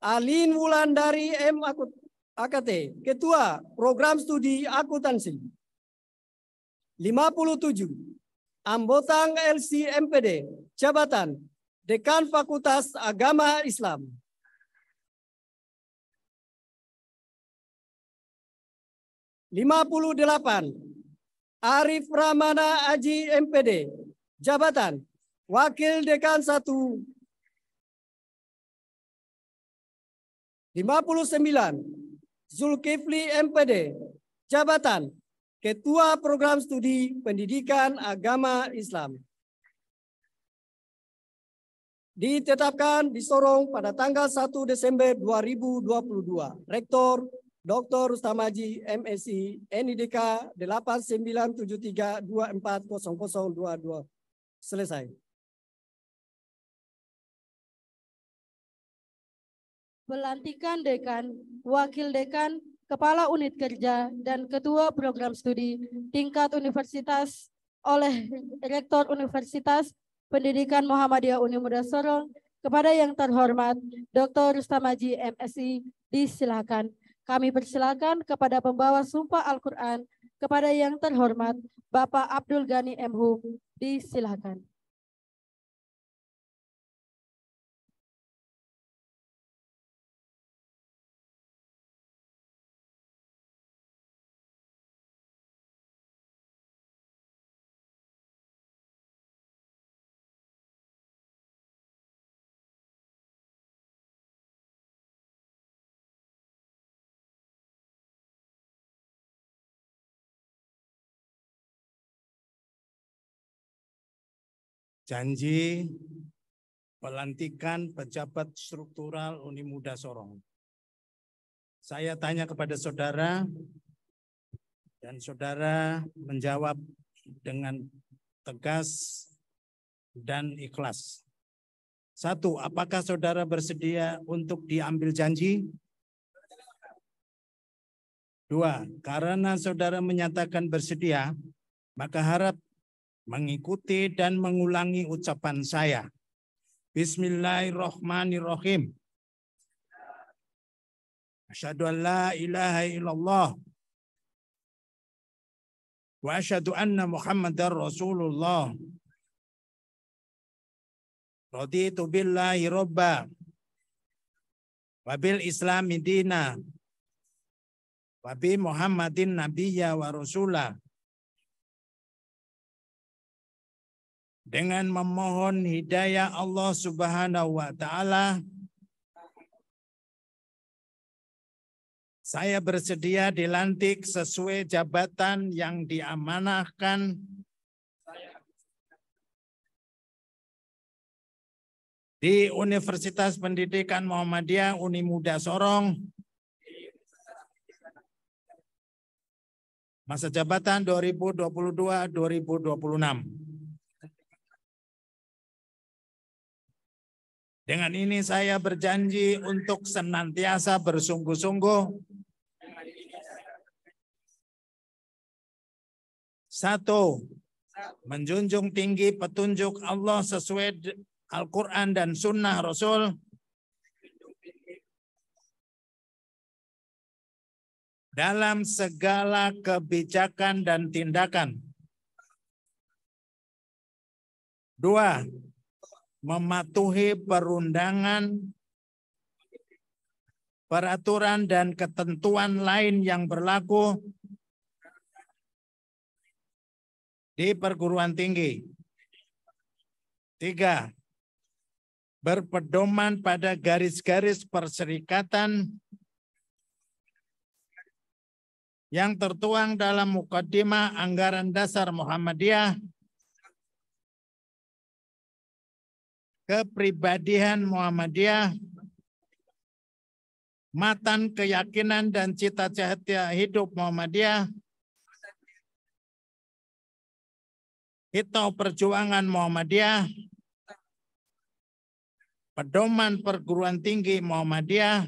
Alin Wulandari M. AKT, Ketua Program Studi Akuntansi. Lima puluh tujuh, Ambotang LCMPD, Jabatan Dekan Fakultas Agama Islam. 58. Arif Ramana Aji MPD. Jabatan Wakil Dekan 1. 59. Zulkifli MPD. Jabatan Ketua Program Studi Pendidikan Agama Islam. Ditetapkan disorong pada tanggal 1 Desember 2022. Rektor Dr. Rustamaji MSI NIDK 89732400022.
Selesai.
Pelantikan dekan, wakil dekan, kepala unit kerja dan ketua program studi tingkat universitas oleh Rektor Universitas Pendidikan Muhammadiyah uni muda Sorong kepada yang terhormat Dr. Rustamaji MSI disilakan. Kami persilakan kepada pembawa sumpah Al-Quran, kepada yang terhormat Bapak Abdul Ghani MHU,
disilakan. janji pelantikan pejabat struktural
Uni Muda Sorong. Saya tanya kepada saudara dan saudara menjawab dengan tegas dan ikhlas. Satu, apakah saudara bersedia untuk diambil janji? Dua, karena saudara menyatakan bersedia, maka harap mengikuti dan mengulangi ucapan saya. Bismillahirrahmanirrahim.
Asyadu an la ilaha illallah wa asyadu anna Muhammadar Rasulullah. Raditu billahi robba wa bil islami dina wa bi Muhammadin nabiyya wa rasulah. dengan memohon hidayah Allah Subhanahu wa taala
Saya bersedia dilantik sesuai jabatan yang diamanahkan
di Universitas Pendidikan Muhammadiyah Unimuda Sorong. Masa jabatan 2022-2026. Dengan ini saya berjanji untuk senantiasa bersungguh-sungguh. Satu, menjunjung tinggi petunjuk Allah sesuai Al-Quran dan Sunnah Rasul. Dalam segala kebijakan dan tindakan.
Dua, mematuhi perundangan, peraturan dan ketentuan lain yang berlaku di perguruan tinggi. Tiga, berpedoman pada garis-garis perserikatan yang tertuang dalam Mukaddimah Anggaran Dasar Muhammadiyah kepribadian Muhammadiyah,
matan keyakinan dan cita-cita hidup Muhammadiyah, hitau perjuangan Muhammadiyah, pedoman perguruan tinggi
Muhammadiyah,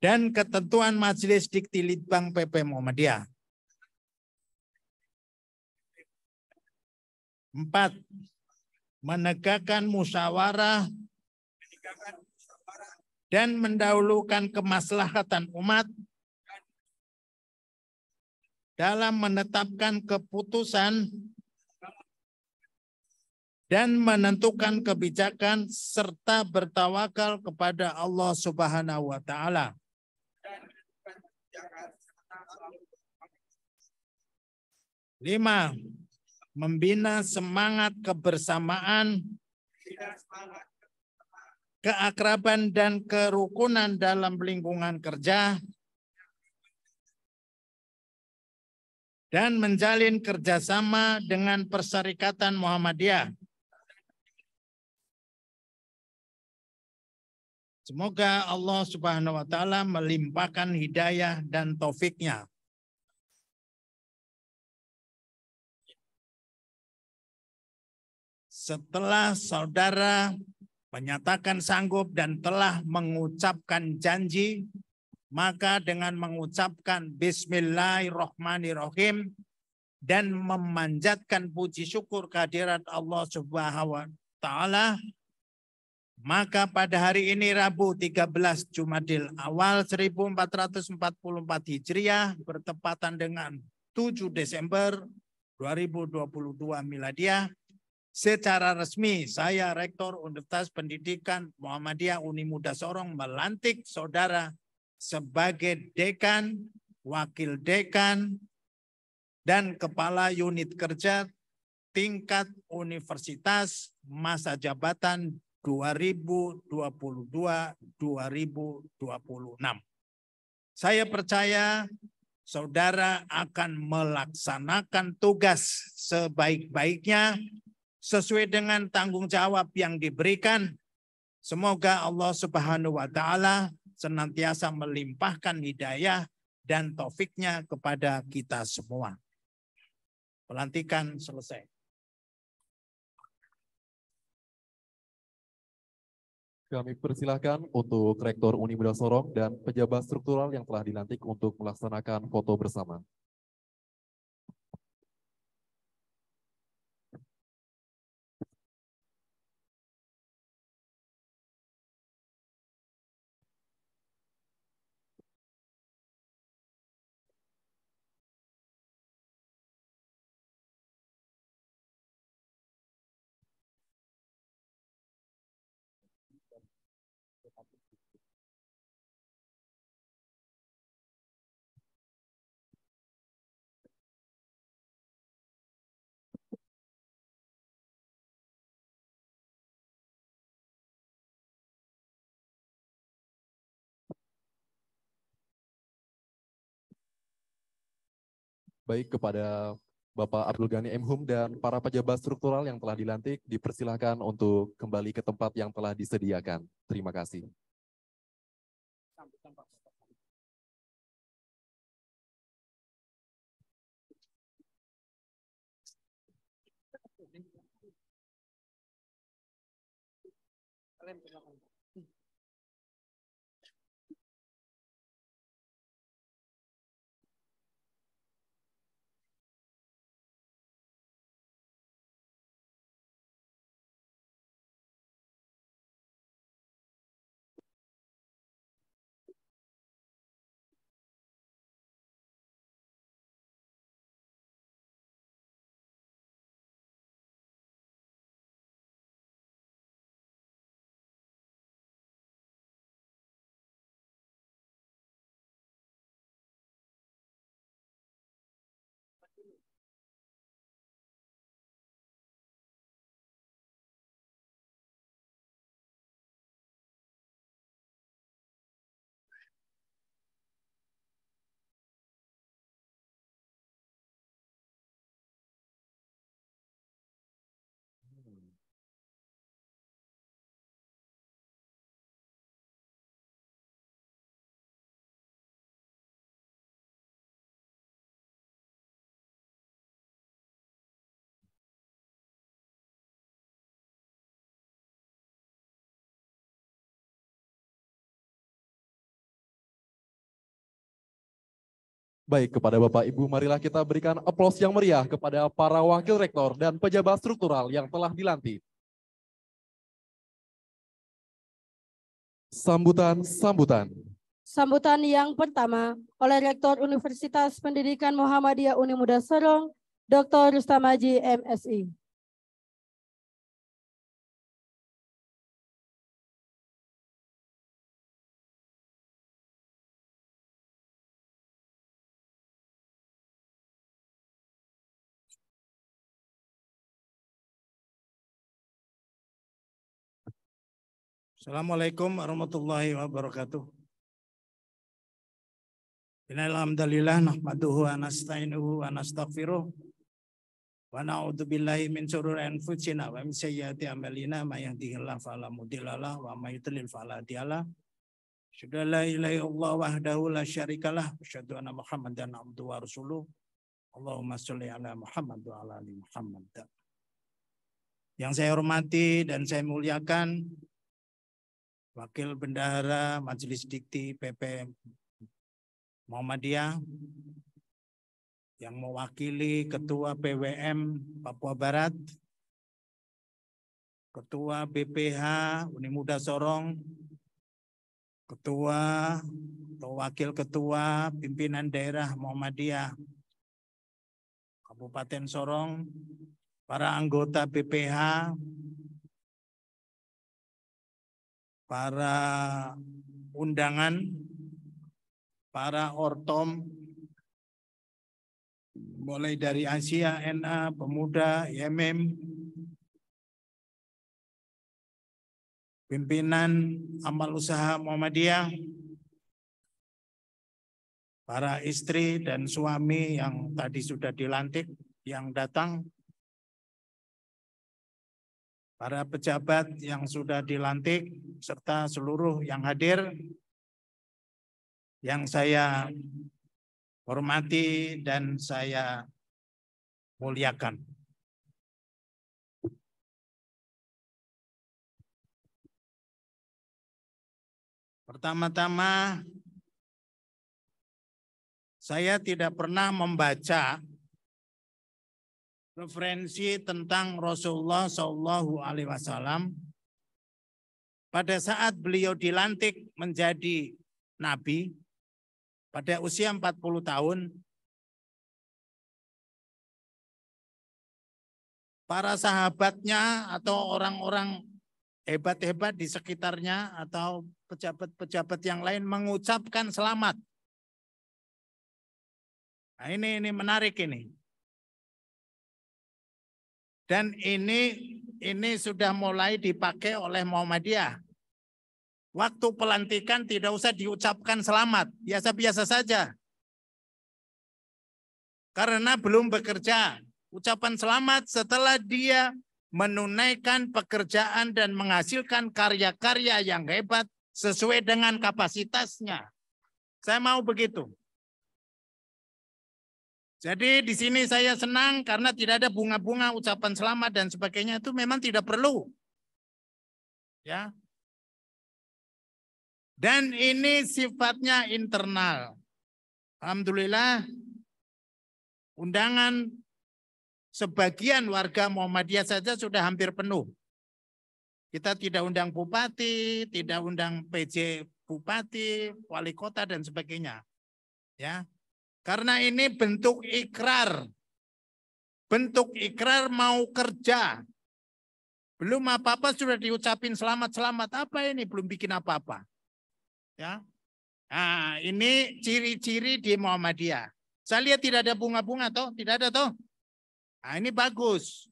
dan ketentuan Majelis Dikti Litbang PP Muhammadiyah. Empat, menegakkan musyawarah dan mendahulukan kemaslahatan umat dalam menetapkan keputusan dan menentukan kebijakan serta bertawakal kepada Allah Subhanahu wa taala. Lima, membina semangat kebersamaan, keakraban dan kerukunan dalam lingkungan kerja,
dan menjalin kerjasama dengan Perserikatan Muhammadiyah. Semoga Allah Subhanahu wa Ta'ala melimpahkan hidayah dan taufiknya. setelah saudara
menyatakan sanggup dan telah mengucapkan janji, maka dengan mengucapkan bismillahirrahmanirrahim dan memanjatkan puji syukur kehadirat Allah Subhanahu wa taala maka pada hari ini Rabu 13 Jumadil awal 1444 Hijriah bertepatan dengan 7 Desember 2022 Miladiah secara resmi saya Rektor Universitas Pendidikan Muhammadiyah Uni Muda Sorong melantik saudara sebagai dekan, wakil dekan, dan kepala unit kerja tingkat universitas masa jabatan 2022-2026. Saya percaya saudara akan melaksanakan tugas sebaik-baiknya sesuai dengan tanggung jawab yang diberikan. Semoga Allah Subhanahu wa taala senantiasa melimpahkan hidayah
dan taufiknya kepada kita semua. Pelantikan selesai.
Kami persilahkan untuk Rektor Universitas Sorong dan pejabat struktural yang telah dilantik untuk melaksanakan foto bersama.
baik kepada Bapak Abdul Ghani Mhum
dan para pejabat struktural yang telah dilantik dipersilahkan untuk kembali ke tempat yang telah
disediakan. Terima kasih. kasih.
Baik, kepada Bapak Ibu, marilah kita berikan aplaus yang meriah kepada para wakil
rektor dan pejabat struktural yang telah dilantik. Sambutan-sambutan.
Sambutan yang pertama oleh Rektor Universitas Pendidikan Muhammadiyah Unimuda Serong, Dr. Rustamaji
MSI.
Assalamualaikum warahmatullahi wabarakatuh. Innalhamdalillah nahmaduhu wa nasta'inuhu wa nastaghfiruh wa na'udzu billahi min syururi anfusina wa min sayyiati a'malina may yahdihillahu fala mudhillalah wa may yudhlil fala hadiyalah. Asyhadu an la ilaha illallah wahdahu la syarikalah wa asyhadu anna Muhammadan abduhu wa rasuluh. Allahumma shalli ala Muhammad wa ala ali Muhammad. Yang saya hormati dan saya muliakan Wakil Bendahara Majelis Dikti PP Muhammadiyah yang mewakili Ketua PWM Papua Barat, Ketua BPH Uni Muda Sorong, Ketua atau Wakil Ketua Pimpinan Daerah Muhammadiyah Kabupaten Sorong, para anggota BPH, para undangan, para
ortom, mulai dari Asia, NA, Pemuda, YMM, pimpinan amal usaha Muhammadiyah,
para istri dan suami yang tadi sudah dilantik, yang datang,
para pejabat yang sudah dilantik, serta seluruh yang hadir, yang saya hormati dan saya muliakan. Pertama-tama, saya tidak pernah membaca
referensi tentang Rasulullah Shallallahu Alaihi Wasallam
pada saat beliau dilantik menjadi nabi pada usia 40 tahun para sahabatnya atau orang-orang hebat-hebat di sekitarnya atau pejabat-pejabat yang lain mengucapkan selamat. Nah, ini ini menarik ini. Dan ini ini sudah mulai dipakai oleh Muhammadiyah.
Waktu pelantikan tidak usah diucapkan selamat, biasa-biasa saja. Karena belum bekerja. Ucapan selamat setelah dia menunaikan pekerjaan dan menghasilkan karya-karya yang hebat sesuai dengan kapasitasnya. Saya mau begitu.
Jadi di sini saya senang karena tidak ada bunga-bunga ucapan selamat dan sebagainya itu memang tidak perlu. Ya. Dan ini sifatnya internal. Alhamdulillah undangan sebagian
warga Muhammadiyah saja sudah hampir penuh. Kita tidak undang bupati, tidak undang PJ bupati, wali kota dan sebagainya. Ya, karena ini bentuk ikrar. Bentuk ikrar mau kerja. Belum apa-apa sudah diucapin selamat-selamat. Apa ini? Belum bikin apa-apa. Ya. Nah, ini ciri-ciri di Muhammadiyah. Saya lihat tidak ada bunga-bunga toh, tidak ada toh. Nah, ini bagus.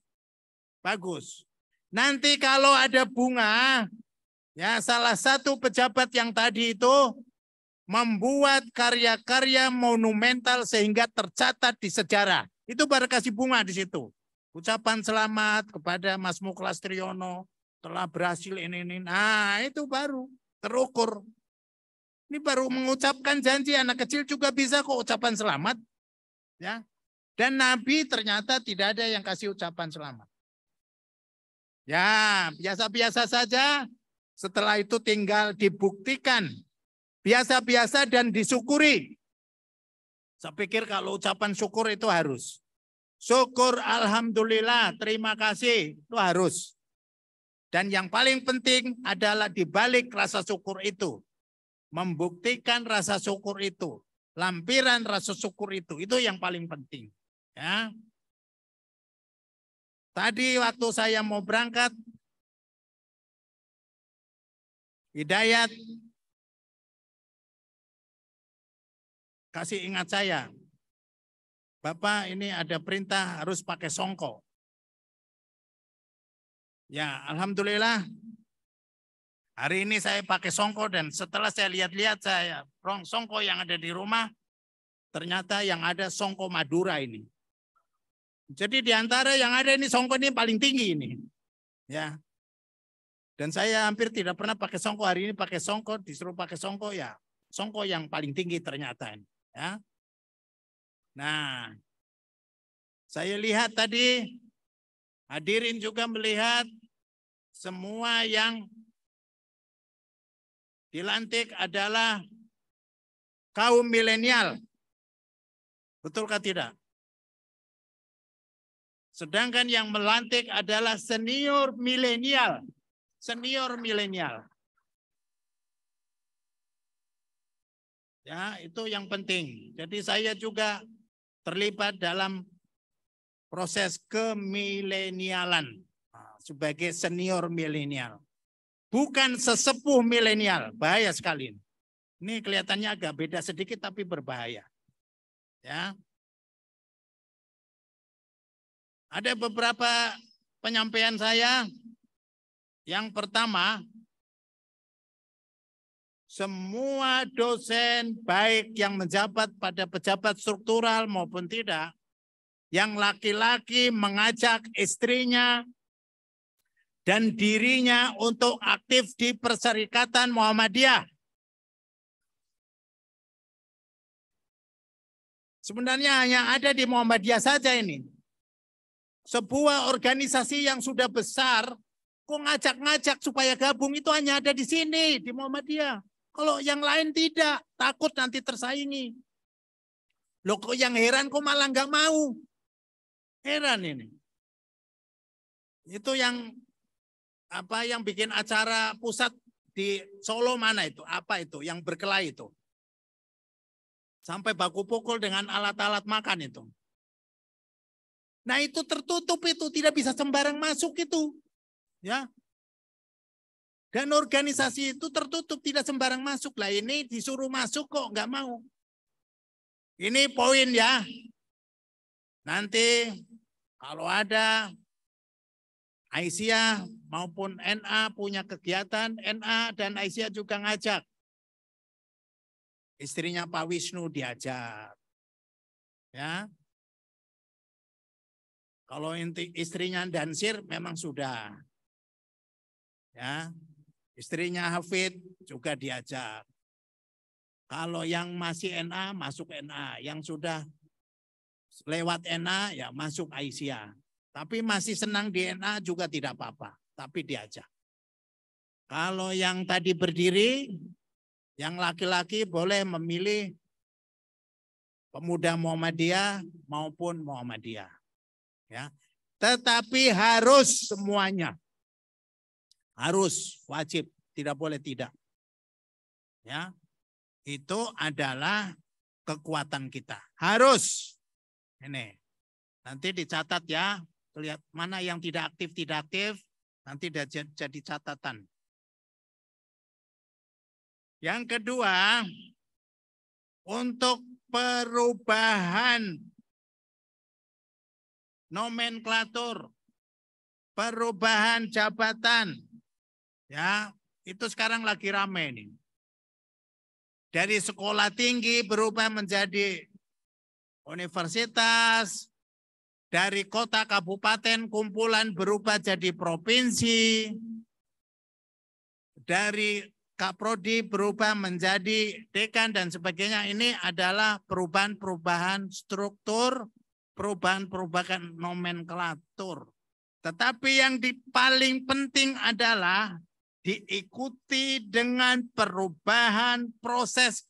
Bagus. Nanti kalau ada bunga, ya salah satu pejabat yang tadi itu membuat karya-karya monumental sehingga tercatat di sejarah. Itu baru kasih bunga di situ. Ucapan selamat kepada Mas Muklas Triyono telah berhasil ini ini. Nah, itu baru terukur. Ini baru mengucapkan janji anak kecil juga bisa kok ucapan selamat. Ya. Dan Nabi ternyata tidak ada yang kasih ucapan selamat. Ya, biasa-biasa saja. Setelah itu tinggal dibuktikan biasa-biasa dan disyukuri. Saya pikir kalau ucapan syukur itu harus. Syukur, Alhamdulillah, terima kasih, itu harus. Dan yang paling penting adalah dibalik rasa syukur itu. Membuktikan rasa syukur itu.
Lampiran rasa syukur itu. Itu yang paling penting. Ya. Tadi waktu saya mau berangkat, Hidayat kasih ingat saya. Bapak ini ada perintah harus pakai songkok. Ya, Alhamdulillah hari ini saya pakai songko dan setelah saya lihat-lihat saya rong songkok yang ada di rumah
ternyata yang ada songko Madura ini. Jadi di antara yang ada ini songko ini paling tinggi ini. Ya. Dan saya hampir tidak pernah pakai songko hari ini pakai songko disuruh pakai songko ya. songko yang paling tinggi ternyata ini. Ya.
Nah, saya lihat tadi hadirin juga melihat semua yang dilantik adalah kaum milenial. Betulkah tidak? Sedangkan yang melantik adalah senior milenial. Senior milenial.
Ya, itu yang penting. Jadi saya juga terlibat dalam proses kemilenialan ah, sebagai senior milenial. Bukan
sesepuh milenial, bahaya sekali. Ini kelihatannya agak beda sedikit tapi berbahaya. Ya. Ada beberapa penyampaian saya. Yang pertama,
semua dosen baik yang menjabat pada pejabat struktural maupun tidak, yang laki-laki mengajak
istrinya dan dirinya untuk aktif di Perserikatan Muhammadiyah. Sebenarnya hanya ada di Muhammadiyah saja ini. Sebuah
organisasi yang sudah besar, kok ngajak-ngajak supaya gabung itu hanya ada di sini, di Muhammadiyah. Kalau yang lain tidak, takut nanti tersaingi.
Loh kok yang heran kok malah nggak mau. Heran ini. Itu yang apa yang bikin acara pusat
di Solo mana itu? Apa itu? Yang berkelahi itu. Sampai baku pukul dengan alat-alat makan itu.
Nah itu tertutup itu tidak bisa sembarang masuk itu. Ya, dan organisasi
itu tertutup, tidak sembarang masuk. Lah ini disuruh masuk kok nggak mau. Ini poin ya. Nanti kalau ada Aisyah maupun NA punya kegiatan, NA
dan Aisyah juga ngajak. Istrinya Pak Wisnu diajak. Ya. Kalau inti istrinya Dansir memang sudah. Ya, Istrinya
Hafid juga diajak. Kalau yang masih NA masuk NA, yang sudah lewat NA ya masuk Aisyah. Tapi masih senang di NA juga tidak apa-apa, tapi diajak. Kalau yang tadi berdiri, yang laki-laki boleh memilih pemuda Muhammadiyah maupun Muhammadiyah. Ya.
Tetapi harus semuanya.
Harus, wajib, tidak boleh tidak. Ya. Itu adalah kekuatan kita. Harus. Ini. Nanti dicatat ya, lihat mana yang tidak aktif tidak aktif nanti jadi catatan.
Yang kedua, untuk perubahan nomenklatur, perubahan jabatan, Ya, itu
sekarang lagi rame nih. Dari sekolah tinggi berubah menjadi universitas, dari kota kabupaten kumpulan berubah jadi provinsi, dari Kaprodi berubah menjadi dekan dan sebagainya ini adalah perubahan-perubahan struktur, perubahan-perubahan nomenklatur. Tetapi yang paling penting adalah diikuti dengan perubahan proses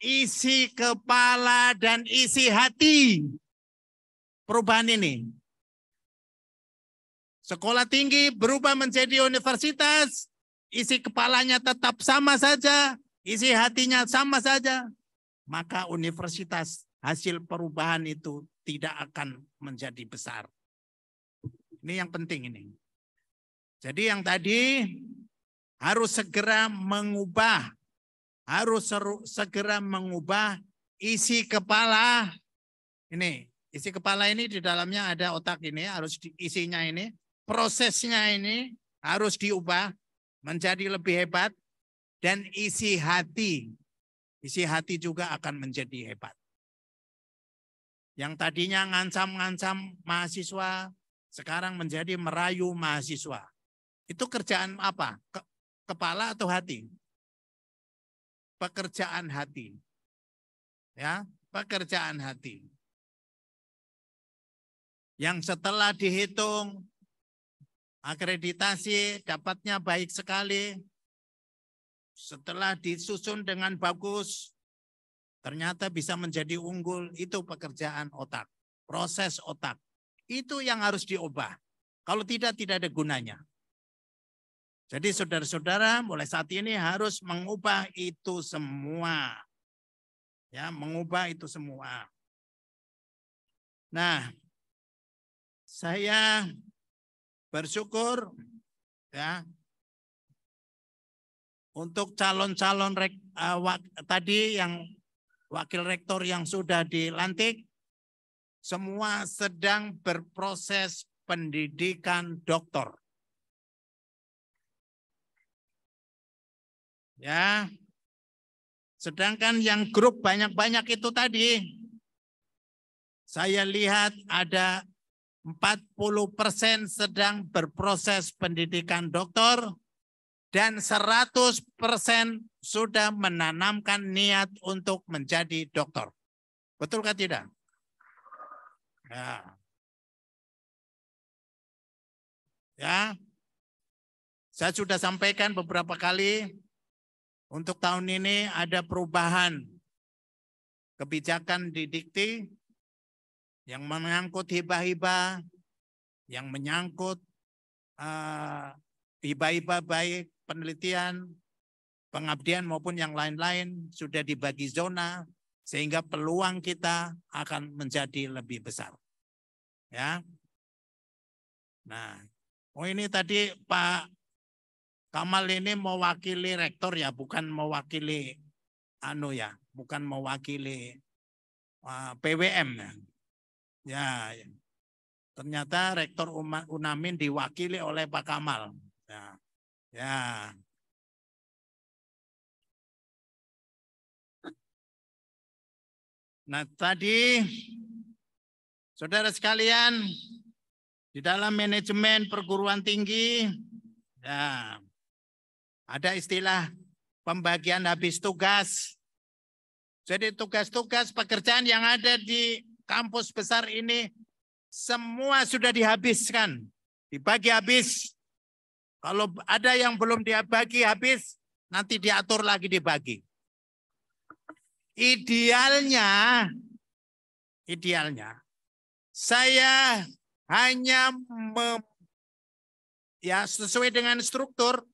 isi kepala dan isi hati. Perubahan ini. Sekolah tinggi berubah menjadi universitas, isi kepalanya tetap sama saja, isi hatinya sama saja, maka universitas hasil perubahan itu tidak akan menjadi besar. Ini yang penting ini. Jadi yang tadi harus segera mengubah harus seru, segera mengubah isi kepala ini isi kepala ini di dalamnya ada otak ini harus diisinya ini prosesnya ini harus diubah menjadi lebih hebat dan isi hati isi hati juga akan menjadi hebat yang tadinya ngancam-ngancam mahasiswa sekarang menjadi merayu mahasiswa itu kerjaan apa Kepala atau
hati? Pekerjaan hati. Ya, pekerjaan hati. Yang setelah dihitung
akreditasi dapatnya baik sekali. Setelah disusun dengan bagus, ternyata bisa menjadi unggul. Itu pekerjaan otak, proses otak. Itu yang harus diubah. Kalau tidak, tidak ada gunanya. Jadi saudara-saudara mulai saat ini
harus mengubah itu semua. Ya, mengubah itu semua. Nah, saya bersyukur ya
untuk calon-calon rek, uh, wak, tadi yang wakil rektor yang sudah dilantik semua sedang berproses
pendidikan doktor. Ya. Sedangkan yang grup banyak-banyak itu tadi
saya lihat ada 40 persen sedang berproses pendidikan doktor dan 100 persen sudah menanamkan niat untuk menjadi dokter.
Betulkah tidak? Ya. ya. Saya sudah sampaikan beberapa kali untuk tahun ini ada perubahan kebijakan
didikti yang menyangkut hibah-hibah, yang menyangkut uh, hibah-hibah baik penelitian, pengabdian maupun yang lain-lain sudah dibagi zona sehingga peluang kita akan menjadi lebih besar. Ya. Nah, oh ini tadi Pak Kamal ini mewakili rektor ya, bukan mewakili anu ya, bukan mewakili uh, ah, PWM ya. Ya, ya. Ternyata rektor
Unamin diwakili oleh Pak Kamal. Ya. Ya. Nah, tadi Saudara sekalian, di dalam
manajemen perguruan tinggi, ya, ada istilah pembagian habis tugas. Jadi tugas-tugas pekerjaan yang ada di kampus besar ini semua sudah dihabiskan. Dibagi habis. Kalau ada yang belum dibagi habis, nanti diatur lagi dibagi. Idealnya,
idealnya, saya hanya mem, ya sesuai dengan struktur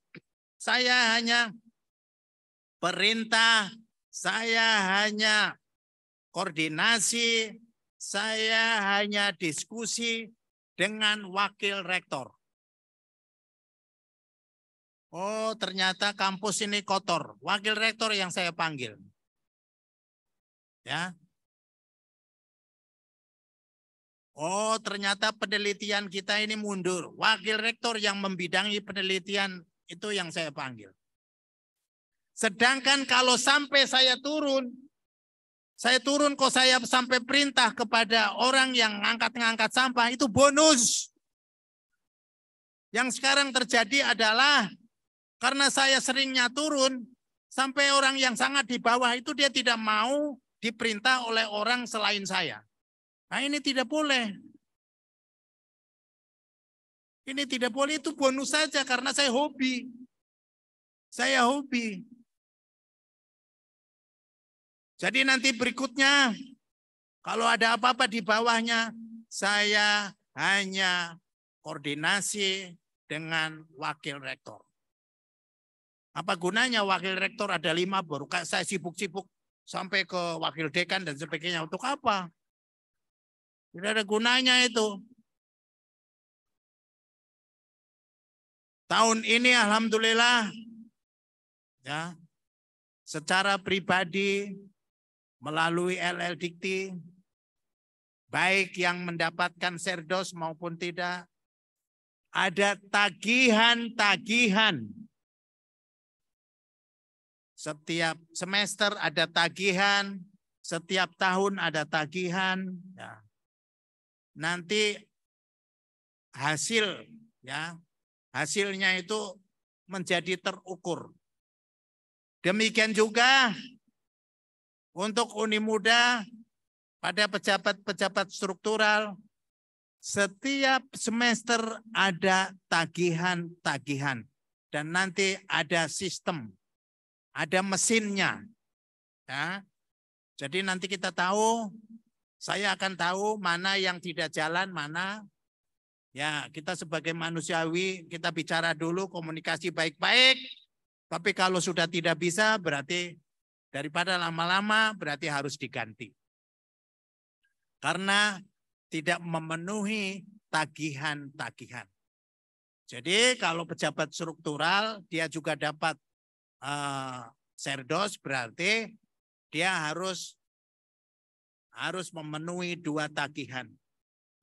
saya hanya perintah, saya hanya
koordinasi, saya hanya diskusi dengan wakil
rektor. Oh, ternyata kampus ini kotor. Wakil rektor yang saya panggil. Ya. Oh, ternyata penelitian kita ini
mundur. Wakil rektor yang membidangi penelitian itu yang saya panggil. Sedangkan kalau sampai saya turun, saya turun kok saya sampai perintah kepada orang yang ngangkat-ngangkat sampah, itu bonus. Yang sekarang terjadi adalah karena saya seringnya turun, sampai orang yang sangat di bawah itu dia tidak mau diperintah oleh orang
selain saya. Nah ini tidak boleh. Ini tidak boleh itu bonus saja karena saya hobi. Saya hobi. Jadi nanti berikutnya kalau ada apa-apa di bawahnya saya hanya
koordinasi dengan wakil rektor. Apa gunanya wakil rektor ada lima baru saya sibuk-sibuk sampai ke wakil dekan dan sebagainya
untuk apa? Tidak ada gunanya itu. Tahun ini alhamdulillah ya secara pribadi melalui LL
Dikti baik yang mendapatkan serdos maupun tidak ada tagihan-tagihan setiap semester ada tagihan, setiap tahun ada tagihan. Ya. Nanti hasil ya hasilnya itu menjadi terukur. Demikian juga untuk Uni Muda pada pejabat-pejabat struktural setiap semester ada tagihan-tagihan dan nanti ada sistem, ada mesinnya. Ya. Jadi nanti kita tahu, saya akan tahu mana yang tidak jalan, mana Ya, kita sebagai manusiawi, kita bicara dulu komunikasi baik-baik. Tapi kalau sudah tidak bisa, berarti daripada lama-lama, berarti harus diganti. Karena tidak memenuhi tagihan-tagihan. Jadi kalau pejabat struktural dia juga dapat uh, serdos berarti dia harus harus memenuhi dua tagihan.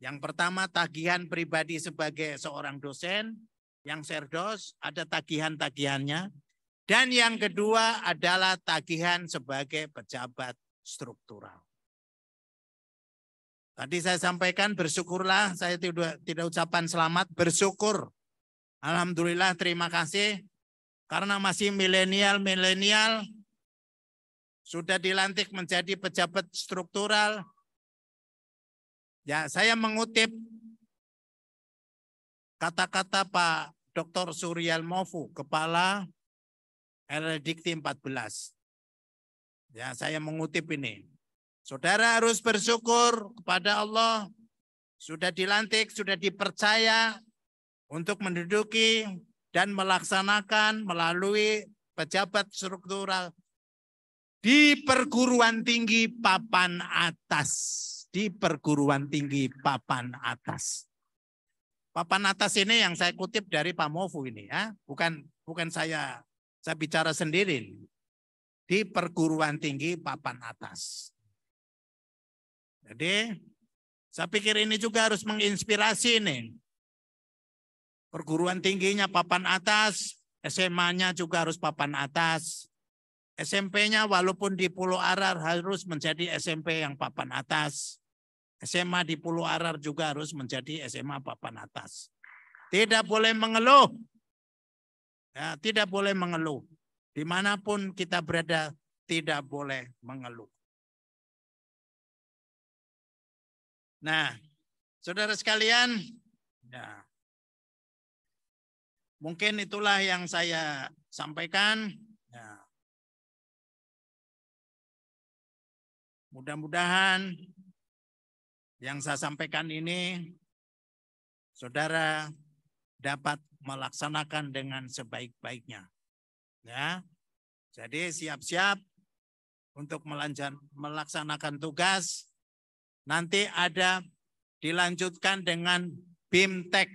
Yang pertama tagihan pribadi sebagai seorang dosen, yang serdos ada tagihan-tagihannya. Dan yang kedua adalah tagihan sebagai pejabat struktural. Tadi saya sampaikan bersyukurlah, saya tidak, tidak ucapan selamat, bersyukur. Alhamdulillah terima kasih karena masih
milenial-milenial sudah dilantik menjadi pejabat struktural, Ya, saya mengutip kata-kata Pak Dr. Suryal Mofu, Kepala
Dikti 14. Ya, saya mengutip ini. Saudara harus bersyukur kepada Allah sudah dilantik, sudah dipercaya untuk menduduki dan melaksanakan melalui pejabat struktural di perguruan tinggi papan atas di perguruan tinggi papan atas. Papan atas ini yang saya kutip dari Pak Mofu ini ya, bukan bukan saya saya bicara sendiri. Di perguruan tinggi papan atas. Jadi saya pikir ini juga harus menginspirasi ini. Perguruan tingginya papan atas, SMA-nya juga harus papan atas, SMP-nya walaupun di Pulau Arar harus menjadi SMP yang papan atas. SMA di Pulau Arar juga harus menjadi SMA papan atas. Tidak boleh mengeluh. Ya, tidak boleh mengeluh. Dimanapun kita berada, tidak boleh mengeluh.
Nah, saudara sekalian, ya, mungkin itulah yang saya sampaikan. Ya. Mudah-mudahan yang saya sampaikan ini saudara
dapat melaksanakan dengan sebaik-baiknya. Ya. Jadi siap-siap untuk melanjut, melaksanakan tugas. Nanti ada dilanjutkan dengan BIMTEK.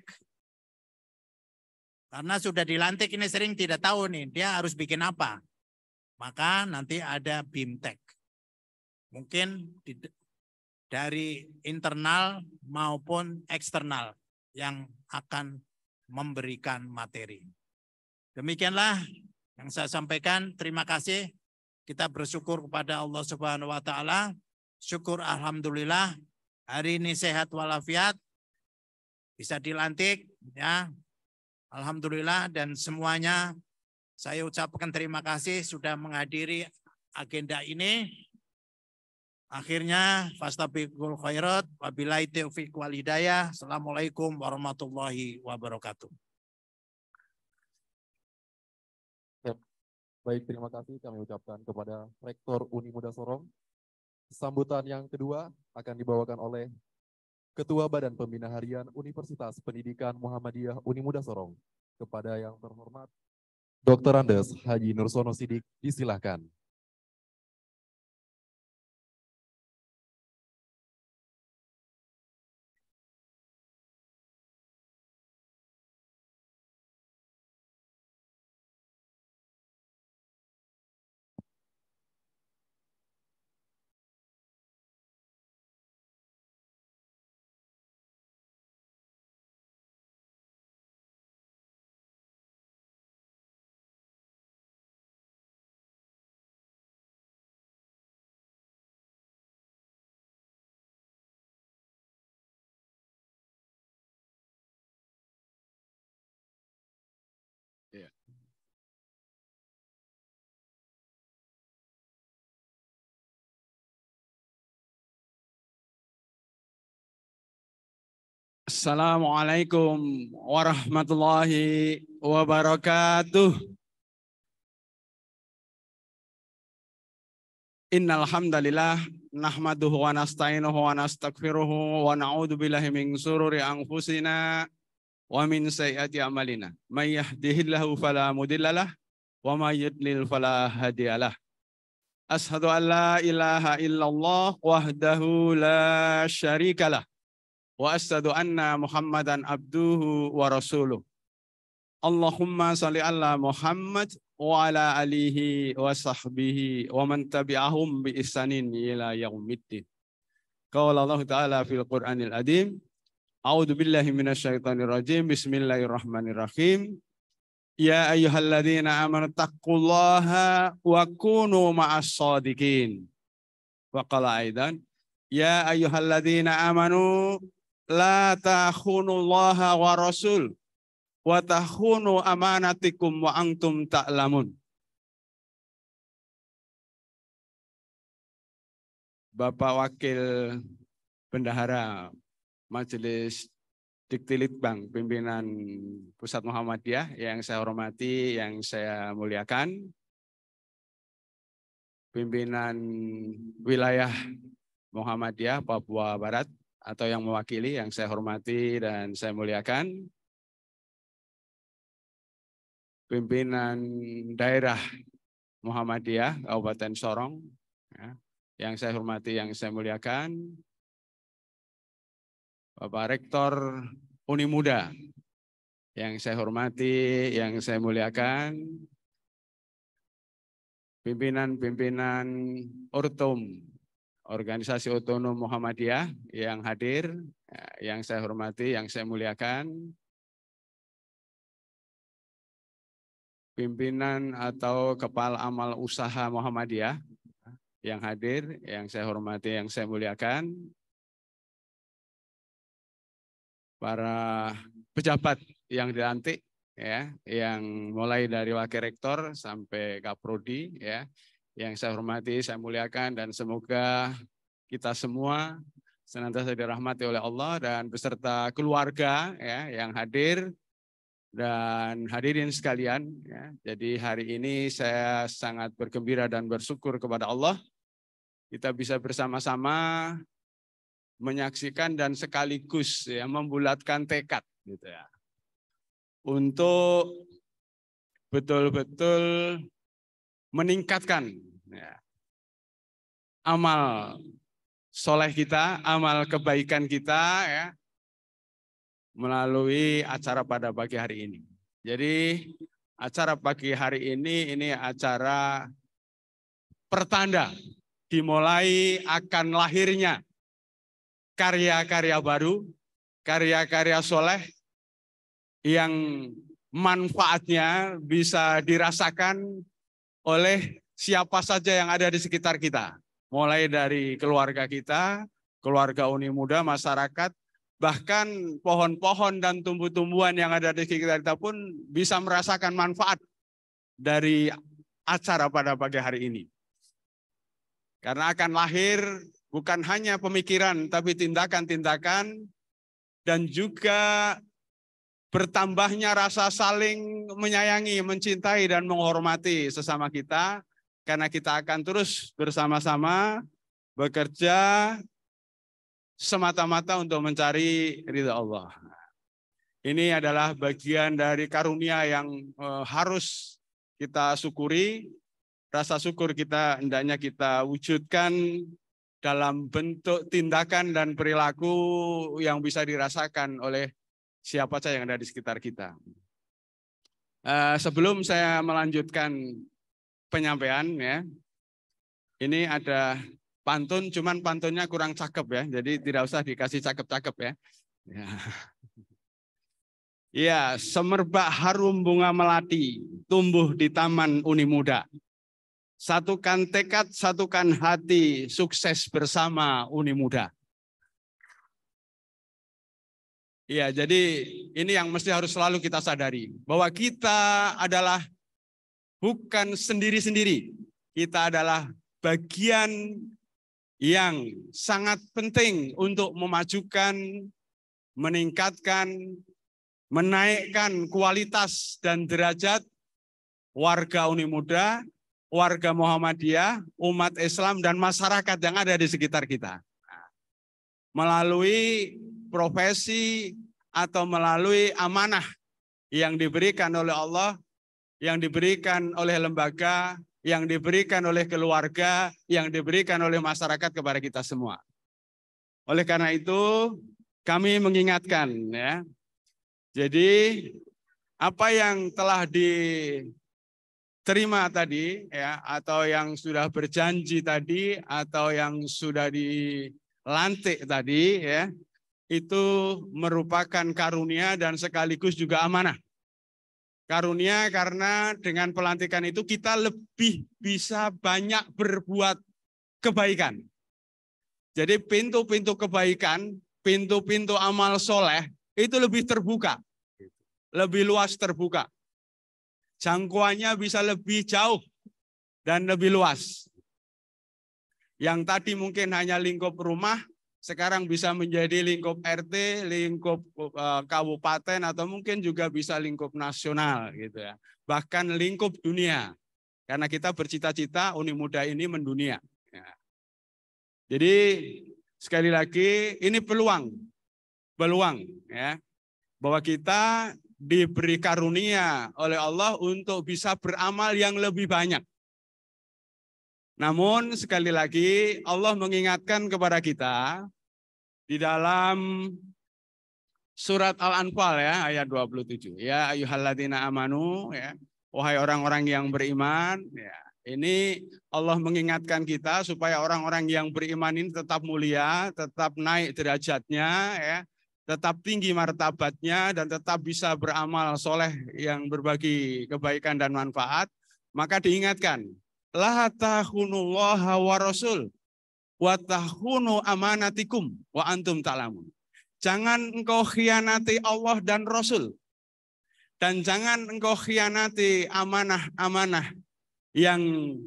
Karena sudah dilantik ini sering tidak tahu nih dia harus bikin apa. Maka nanti ada BIMTEK. Mungkin di dari internal maupun eksternal yang akan memberikan materi. Demikianlah yang saya sampaikan. Terima kasih. Kita bersyukur kepada Allah Subhanahu wa taala. Syukur alhamdulillah hari ini sehat walafiat. Bisa dilantik ya. Alhamdulillah dan semuanya saya ucapkan terima kasih sudah menghadiri agenda ini. Akhirnya fastabiqul khairat wabillahi taufiq wal hidayah. Assalamualaikum warahmatullahi wabarakatuh.
Ya,
baik, terima kasih kami ucapkan kepada Rektor Uni Muda Sorong. Sambutan yang
kedua akan dibawakan oleh Ketua Badan Pembina Harian Universitas Pendidikan
Muhammadiyah Uni Muda Sorong kepada yang terhormat Dr. Andes Haji Nursono Sidik disilahkan.
Assalamualaikum warahmatullahi wabarakatuh. Innal hamdalillah nahmaduhu wa
nasta'inuhu wa nastaghfiruhu wa na'udzu billahi min sururi anfusina wa min sayyiati a'malina. May yahdihillahu fala mudhillalah wa may yudlil fala hadiyalah. Ashhadu an la ilaha illallah wahdahu la syarikalah wa asyhadu anna Muhammadan abduhu wa rasuluh. Allahumma salli ala Muhammad wa ala alihi wa sahbihi wa man tabi'ahum bi ihsanin ila yaumiddin. Allah Ta'ala fil Qur'anil Adim. A'udzu billahi minasyaitonir rajim. Bismillahirrahmanirrahim. Ya ayyuhalladzina amanu taqullaha wa kunu ma'as sadiqin. Wa qala aidan ya ayyuhalladzina amanu la Allah wa rasul
wa tahunu amanatikum wa antum ta'lamun. Bapak Wakil
Bendahara Majelis Diktilitbang pimpinan
Pusat Muhammadiyah yang saya hormati, yang saya muliakan, pimpinan wilayah Muhammadiyah Papua Barat, atau yang mewakili yang saya hormati dan saya muliakan.
Pimpinan daerah Muhammadiyah Kabupaten Sorong ya, yang saya hormati, yang saya muliakan. Bapak Rektor Uni Muda yang saya hormati, yang saya muliakan.
Pimpinan-pimpinan Ortum organisasi otonom Muhammadiyah yang hadir, yang saya hormati, yang saya muliakan, pimpinan atau kepala amal usaha Muhammadiyah yang hadir, yang saya hormati, yang saya muliakan, para pejabat yang dilantik, ya, yang mulai dari wakil rektor sampai kaprodi, ya, yang saya hormati, saya muliakan dan semoga kita semua senantiasa dirahmati oleh Allah dan beserta keluarga ya yang hadir dan hadirin sekalian ya. Jadi hari ini saya sangat bergembira dan bersyukur kepada Allah kita bisa bersama-sama menyaksikan dan sekaligus ya membulatkan tekad
gitu ya.
Untuk betul-betul meningkatkan Ya. Amal soleh
kita, amal kebaikan kita ya melalui acara pada pagi hari ini. Jadi acara pagi hari ini ini acara pertanda dimulai akan lahirnya karya-karya baru, karya-karya soleh yang manfaatnya bisa dirasakan oleh siapa saja yang ada di sekitar kita. Mulai dari keluarga kita, keluarga Uni Muda, masyarakat, bahkan pohon-pohon dan tumbuh-tumbuhan yang ada di sekitar kita pun bisa merasakan manfaat dari acara pada pagi hari ini. Karena akan lahir bukan hanya pemikiran, tapi tindakan-tindakan dan juga bertambahnya rasa saling menyayangi, mencintai, dan menghormati sesama kita karena kita akan terus bersama-sama bekerja semata-mata untuk mencari ridha Allah. Ini adalah bagian dari karunia yang eh, harus kita syukuri. Rasa syukur kita hendaknya kita wujudkan dalam bentuk tindakan dan perilaku yang bisa dirasakan oleh siapa saja yang ada di sekitar kita. Eh, sebelum saya melanjutkan penyampaian ya. Ini ada pantun, cuman pantunnya kurang cakep ya. Jadi tidak usah dikasih cakep-cakep ya. ya. *laughs* Ya, semerbak harum bunga melati tumbuh di taman uni muda. Satukan tekad, satukan hati, sukses bersama uni muda. Iya, jadi ini yang mesti harus selalu kita sadari bahwa kita adalah bukan sendiri-sendiri. Kita adalah bagian yang sangat penting untuk memajukan, meningkatkan, menaikkan kualitas dan derajat warga Uni Muda, warga Muhammadiyah, umat Islam, dan masyarakat yang ada di sekitar kita. Melalui profesi atau melalui amanah yang diberikan oleh Allah yang diberikan oleh lembaga, yang diberikan oleh keluarga, yang diberikan oleh masyarakat kepada kita semua. Oleh karena itu, kami mengingatkan ya. Jadi apa yang telah diterima tadi ya atau yang sudah berjanji tadi atau yang sudah dilantik tadi ya itu merupakan karunia dan sekaligus juga amanah. Karunia karena dengan pelantikan itu kita lebih bisa banyak berbuat kebaikan. Jadi pintu-pintu kebaikan, pintu-pintu amal soleh itu lebih terbuka. Lebih luas terbuka. Jangkauannya bisa lebih jauh dan lebih luas. Yang tadi mungkin hanya lingkup rumah, sekarang bisa menjadi lingkup RT, lingkup eh, kabupaten atau mungkin juga bisa lingkup nasional gitu ya. Bahkan lingkup dunia. Karena kita bercita-cita Uni Muda ini mendunia. Ya. Jadi sekali lagi ini peluang, peluang ya bahwa kita diberi karunia oleh Allah untuk bisa beramal yang lebih banyak. Namun sekali lagi Allah mengingatkan kepada kita di dalam surat Al-Anfal ya ayat 27. Ya ayyuhalladzina amanu ya. Wahai orang-orang yang beriman ya. Ini Allah mengingatkan kita supaya orang-orang yang beriman ini tetap mulia, tetap naik derajatnya, ya, tetap tinggi martabatnya, dan tetap bisa beramal soleh yang berbagi kebaikan dan manfaat. Maka diingatkan, la tahunullaha wa rasul amanatikum wa antum ta'lamun. Jangan engkau khianati Allah dan Rasul. Dan jangan engkau khianati amanah-amanah yang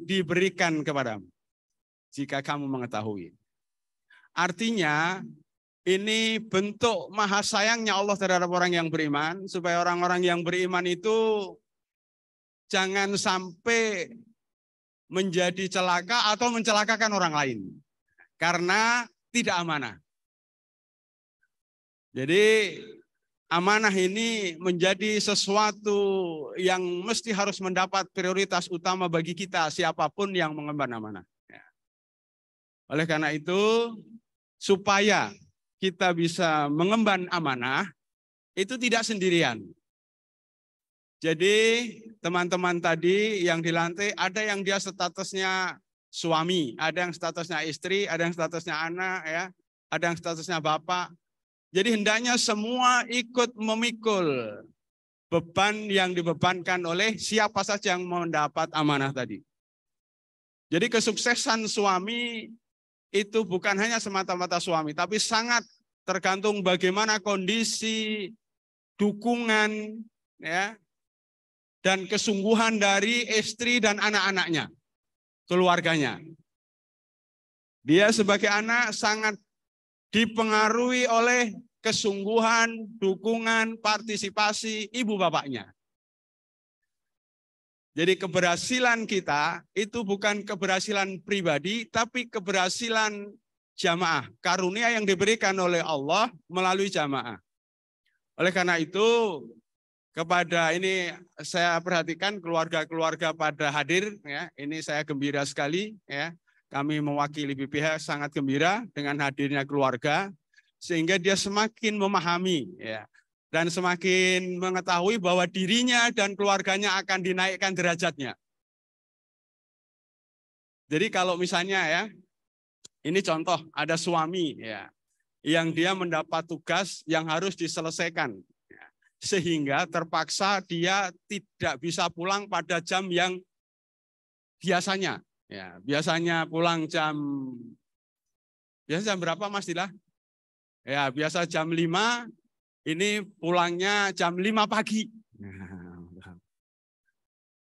diberikan kepadamu. Jika kamu mengetahui. Artinya ini bentuk maha sayangnya Allah terhadap orang yang beriman supaya orang-orang yang beriman itu jangan sampai menjadi celaka atau mencelakakan orang lain karena tidak amanah. Jadi amanah ini menjadi sesuatu yang mesti harus mendapat prioritas utama bagi kita siapapun yang mengemban amanah. Ya. Oleh karena itu, supaya kita bisa mengemban amanah, itu tidak sendirian. Jadi teman-teman tadi yang dilantik ada yang dia statusnya suami, ada yang statusnya istri, ada yang statusnya anak, ya, ada yang statusnya bapak. Jadi hendaknya semua ikut memikul beban yang dibebankan oleh siapa saja yang mendapat amanah tadi. Jadi kesuksesan suami itu bukan hanya semata-mata suami, tapi sangat tergantung bagaimana kondisi, dukungan, ya, dan kesungguhan dari istri dan anak-anaknya keluarganya. Dia sebagai anak sangat dipengaruhi oleh kesungguhan, dukungan, partisipasi ibu bapaknya. Jadi keberhasilan kita itu bukan keberhasilan pribadi, tapi keberhasilan jamaah. Karunia yang diberikan oleh Allah melalui jamaah. Oleh karena itu, kepada ini saya perhatikan keluarga-keluarga pada hadir ya. Ini saya gembira sekali ya. Kami mewakili BPH sangat gembira dengan hadirnya keluarga sehingga dia semakin memahami ya dan semakin mengetahui bahwa dirinya dan keluarganya akan dinaikkan derajatnya. Jadi kalau misalnya ya ini contoh ada suami ya yang dia mendapat tugas yang harus diselesaikan sehingga terpaksa dia tidak bisa pulang pada jam yang biasanya. Ya, biasanya pulang jam biasa jam berapa Mas Dila? Ya, biasa jam 5, ini pulangnya jam 5 pagi.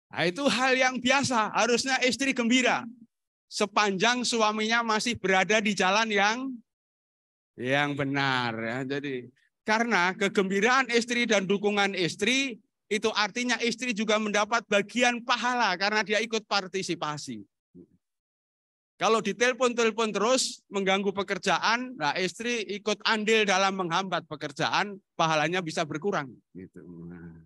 Nah, itu hal yang biasa, harusnya istri gembira sepanjang suaminya masih berada di jalan yang yang benar ya. Jadi karena kegembiraan istri dan dukungan istri itu artinya istri juga mendapat bagian pahala karena dia ikut partisipasi. Kalau ditelepon-telepon terus mengganggu pekerjaan, nah istri ikut andil dalam menghambat pekerjaan, pahalanya bisa berkurang.
Gitu. Nah,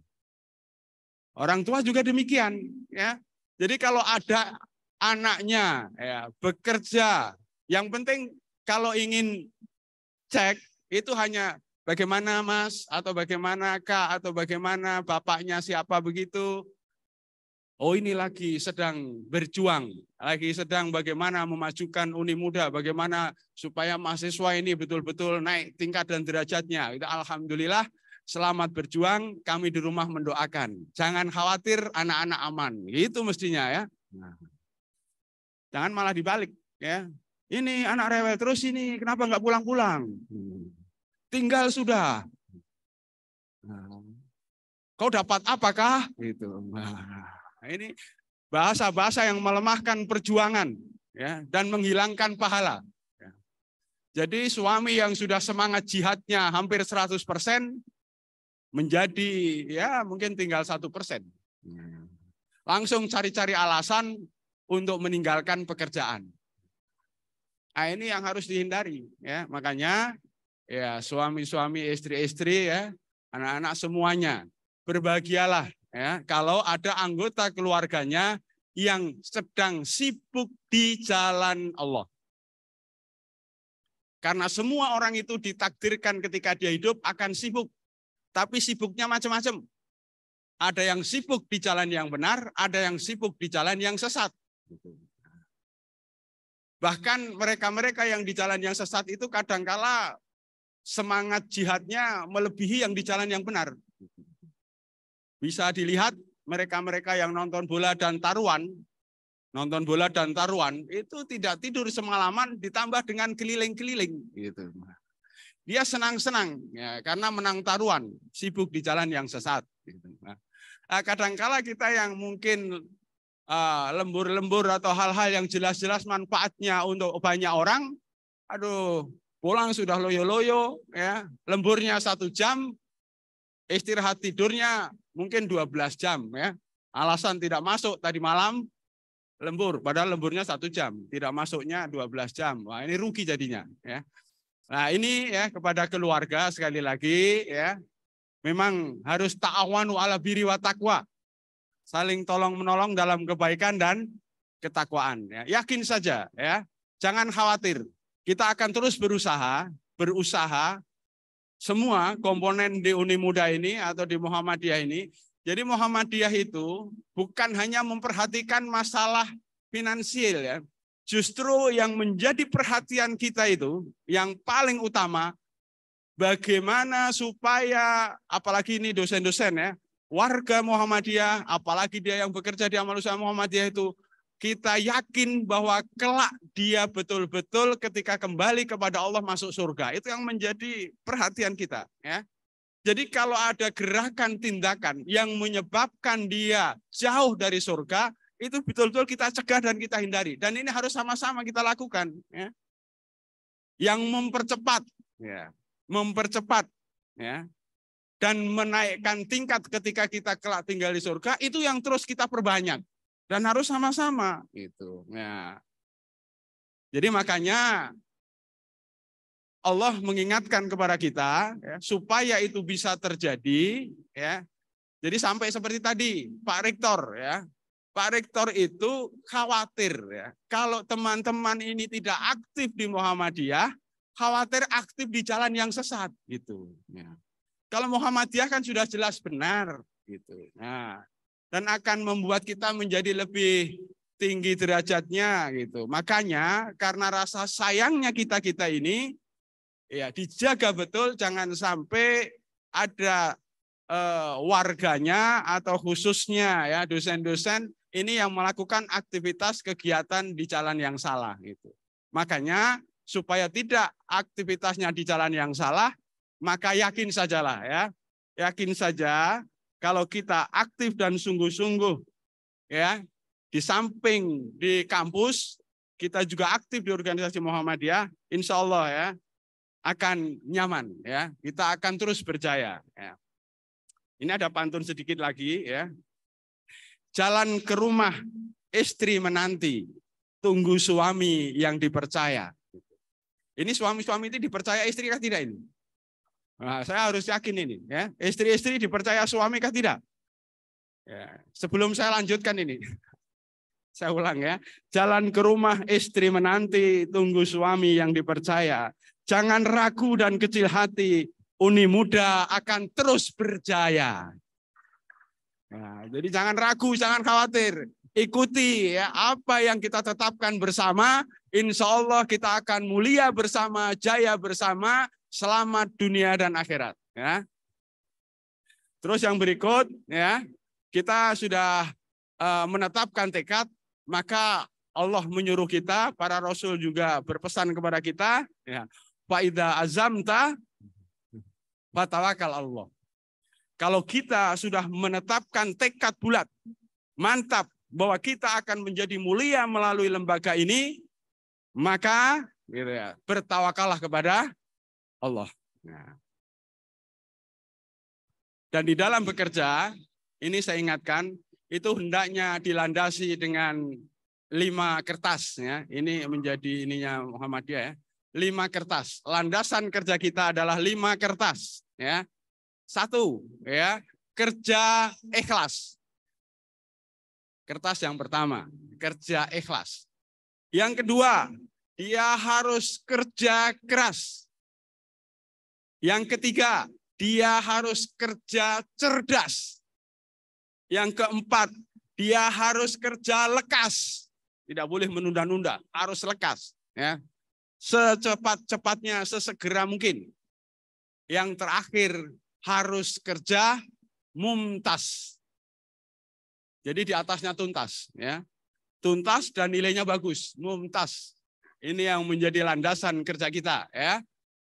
orang tua juga demikian, ya. Jadi kalau ada anaknya ya, bekerja, yang penting kalau ingin cek itu hanya Bagaimana mas? Atau bagaimana kak? Atau bagaimana bapaknya siapa begitu? Oh ini lagi sedang berjuang, lagi sedang bagaimana memajukan Uni Muda, bagaimana supaya mahasiswa ini betul-betul naik tingkat dan derajatnya. Itu Alhamdulillah, selamat berjuang, kami di rumah mendoakan. Jangan khawatir, anak-anak aman. itu mestinya ya. Nah. Jangan malah dibalik ya. Ini anak rewel terus ini, kenapa nggak pulang-pulang? Hmm tinggal sudah. Hmm. Kau dapat apakah?
Gitu. Nah,
ini bahasa-bahasa yang melemahkan perjuangan ya, dan menghilangkan pahala. Ya. Jadi suami yang sudah semangat jihadnya hampir 100 menjadi ya mungkin tinggal satu persen. Hmm. Langsung cari-cari alasan untuk meninggalkan pekerjaan. Nah, ini yang harus dihindari ya. Makanya ya suami-suami, istri-istri ya, anak-anak semuanya. Berbahagialah ya kalau ada anggota keluarganya yang sedang sibuk di jalan Allah. Karena semua orang itu ditakdirkan ketika dia hidup akan sibuk. Tapi sibuknya macam-macam. Ada yang sibuk di jalan yang benar, ada yang sibuk di jalan yang sesat. Bahkan mereka-mereka yang di jalan yang sesat itu kadangkala semangat jihadnya melebihi yang di jalan yang benar. Bisa dilihat mereka-mereka yang nonton bola dan taruhan, nonton bola dan taruhan itu tidak tidur semalaman ditambah dengan keliling-keliling gitu. Dia senang-senang ya, karena menang taruhan, sibuk di jalan yang sesat. Gitu. Nah, kadangkala kita yang mungkin ah, lembur-lembur uh, atau hal-hal yang jelas-jelas manfaatnya untuk banyak orang, aduh pulang sudah loyo-loyo, ya lemburnya satu jam, istirahat tidurnya mungkin 12 jam, ya alasan tidak masuk tadi malam lembur, padahal lemburnya satu jam, tidak masuknya 12 jam. Wah ini rugi jadinya, ya. Nah ini ya kepada keluarga sekali lagi ya, memang harus ta'awanu ala biri wa taqwa. saling tolong menolong dalam kebaikan dan ketakwaan. Ya. Yakin saja ya, jangan khawatir kita akan terus berusaha, berusaha semua komponen di Uni Muda ini atau di Muhammadiyah ini. Jadi Muhammadiyah itu bukan hanya memperhatikan masalah finansial ya. Justru yang menjadi perhatian kita itu yang paling utama bagaimana supaya apalagi ini dosen-dosen ya, warga Muhammadiyah, apalagi dia yang bekerja di Amal Muhammadiyah itu kita yakin bahwa kelak dia betul-betul ketika kembali kepada Allah masuk surga. Itu yang menjadi perhatian kita. Ya. Jadi kalau ada gerakan tindakan yang menyebabkan dia jauh dari surga, itu betul-betul kita cegah dan kita hindari. Dan ini harus sama-sama kita lakukan. Ya. Yang mempercepat, ya. mempercepat, ya. dan menaikkan tingkat ketika kita kelak tinggal di surga, itu yang terus kita perbanyak dan harus sama-sama gitu. Ya. Jadi makanya Allah mengingatkan kepada kita ya, supaya itu bisa terjadi ya. Jadi sampai seperti tadi Pak Rektor ya. Pak Rektor itu khawatir ya. Kalau teman-teman ini tidak aktif di Muhammadiyah, khawatir aktif di jalan yang sesat gitu. Ya. Kalau Muhammadiyah kan sudah jelas benar gitu. Nah, dan akan membuat kita menjadi lebih tinggi derajatnya gitu. Makanya karena rasa sayangnya kita-kita ini ya dijaga betul jangan sampai ada eh, warganya atau khususnya ya dosen-dosen ini yang melakukan aktivitas kegiatan di jalan yang salah gitu. Makanya supaya tidak aktivitasnya di jalan yang salah, maka yakin sajalah ya. Yakin saja kalau kita aktif dan sungguh-sungguh ya di samping di kampus kita juga aktif di organisasi Muhammadiyah, insya Allah ya akan nyaman ya kita akan terus berjaya. Ya. Ini ada pantun sedikit lagi ya. Jalan ke rumah istri menanti, tunggu suami yang dipercaya. Ini suami-suami itu dipercaya istri kan tidak ini? Nah, saya harus yakin ini. Ya. Istri-istri dipercaya suami kah tidak? Ya. Sebelum saya lanjutkan ini, *laughs* saya ulang ya. Jalan ke rumah istri menanti, tunggu suami yang dipercaya. Jangan ragu dan kecil hati, Uni Muda akan terus berjaya. Nah, jadi jangan ragu, jangan khawatir. Ikuti ya apa yang kita tetapkan bersama. Insya Allah kita akan mulia bersama, jaya bersama, selamat dunia dan akhirat. Ya. Terus yang berikut, ya kita sudah uh, menetapkan tekad, maka Allah menyuruh kita, para rasul juga berpesan kepada kita, ya, Ida azamta fatawakal Allah. Kalau kita sudah menetapkan tekad bulat, mantap bahwa kita akan menjadi mulia melalui lembaga ini, maka gitu ya, bertawakallah kepada
Allah. Nah. Dan di dalam
bekerja, ini saya ingatkan, itu hendaknya dilandasi dengan lima kertas. Ya. Ini menjadi ininya Muhammadiyah ya. Lima kertas. Landasan kerja kita adalah lima kertas. Ya. Satu, ya kerja ikhlas. Kertas yang pertama, kerja ikhlas. Yang kedua, dia harus kerja keras. Yang ketiga, dia harus kerja cerdas. Yang keempat, dia harus kerja lekas. Tidak boleh menunda-nunda, harus lekas. Ya. Secepat-cepatnya, sesegera mungkin. Yang terakhir, harus kerja mumtas. Jadi di atasnya tuntas. ya Tuntas dan nilainya bagus, mumtas. Ini yang menjadi landasan kerja kita. ya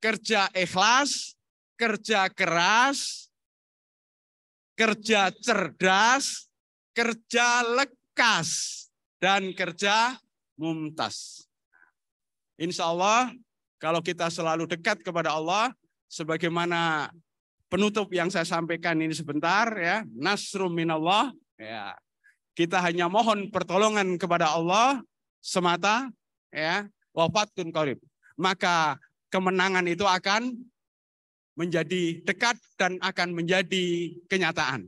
kerja ikhlas, kerja keras, kerja cerdas, kerja lekas, dan kerja mumtaz. Insya Allah, kalau kita selalu dekat kepada Allah, sebagaimana penutup yang saya sampaikan ini sebentar, ya, nasrum minallah, ya, kita hanya mohon pertolongan kepada Allah semata, ya, wafatun korib. Maka kemenangan itu akan menjadi dekat dan akan menjadi kenyataan.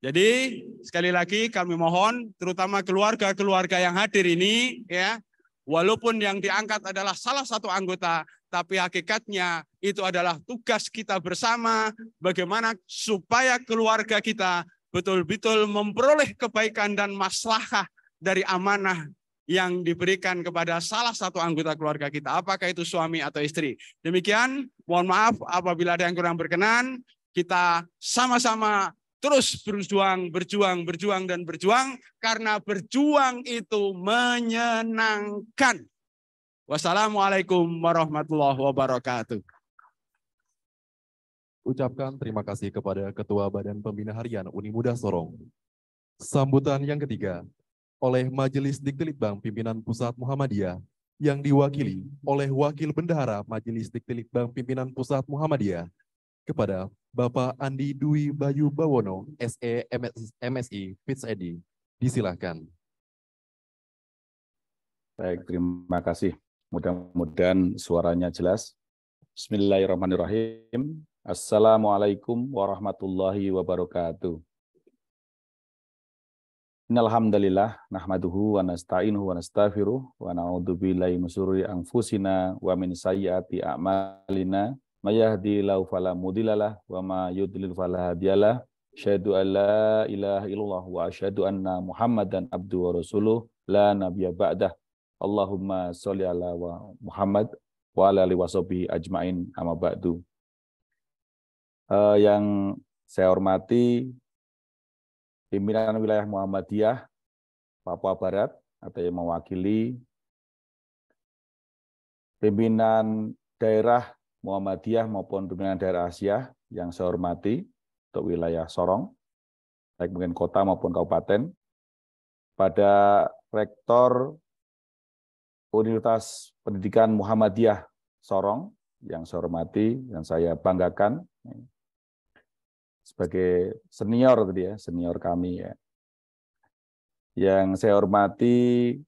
Jadi sekali lagi kami mohon terutama keluarga-keluarga yang hadir ini ya walaupun yang diangkat adalah salah satu anggota tapi hakikatnya itu adalah tugas kita bersama bagaimana supaya keluarga kita betul-betul memperoleh kebaikan dan maslahah dari amanah yang diberikan kepada salah satu anggota keluarga kita, apakah itu suami atau istri. Demikian, mohon maaf apabila ada yang kurang berkenan, kita sama-sama terus berjuang, berjuang, berjuang, dan berjuang, karena berjuang itu menyenangkan. Wassalamualaikum warahmatullahi wabarakatuh.
Ucapkan terima kasih kepada Ketua Badan Pembina Harian unimuda Sorong. Sambutan yang ketiga oleh Majelis Diktilitbang Pimpinan Pusat Muhammadiyah yang diwakili oleh Wakil Bendahara Majelis Diktilitbang Pimpinan Pusat Muhammadiyah kepada Bapak Andi Dwi Bayu Bawono,
SE MSI PhD. E
Disilahkan. Baik, terima kasih. Mudah-mudahan suaranya jelas. Bismillahirrahmanirrahim. Assalamualaikum warahmatullahi wabarakatuh. Innal nahmaduhu wa nasta'inuhu wa nastaghfiruh wa na'udzu billahi min syururi anfusina wa min sayyiati a'malina may yahdihillahu fala mudhillalah wa may yudhlil fala hadiyalah syahadu an la ilaha illallah wa asyhadu anna muhammadan abduhu wa rasuluh la nabiyya ba'dah Allahumma sholli ala wa Muhammad wa ala ali washabihi ajmain amma ba'du uh, yang saya hormati pimpinan wilayah Muhammadiyah Papua Barat atau yang mewakili pimpinan daerah Muhammadiyah maupun pimpinan daerah Asia yang saya hormati untuk wilayah Sorong, baik mungkin kota maupun kabupaten, pada Rektor Universitas Pendidikan Muhammadiyah Sorong yang saya hormati, yang saya banggakan, sebagai senior tadi ya, senior kami ya. Yang saya hormati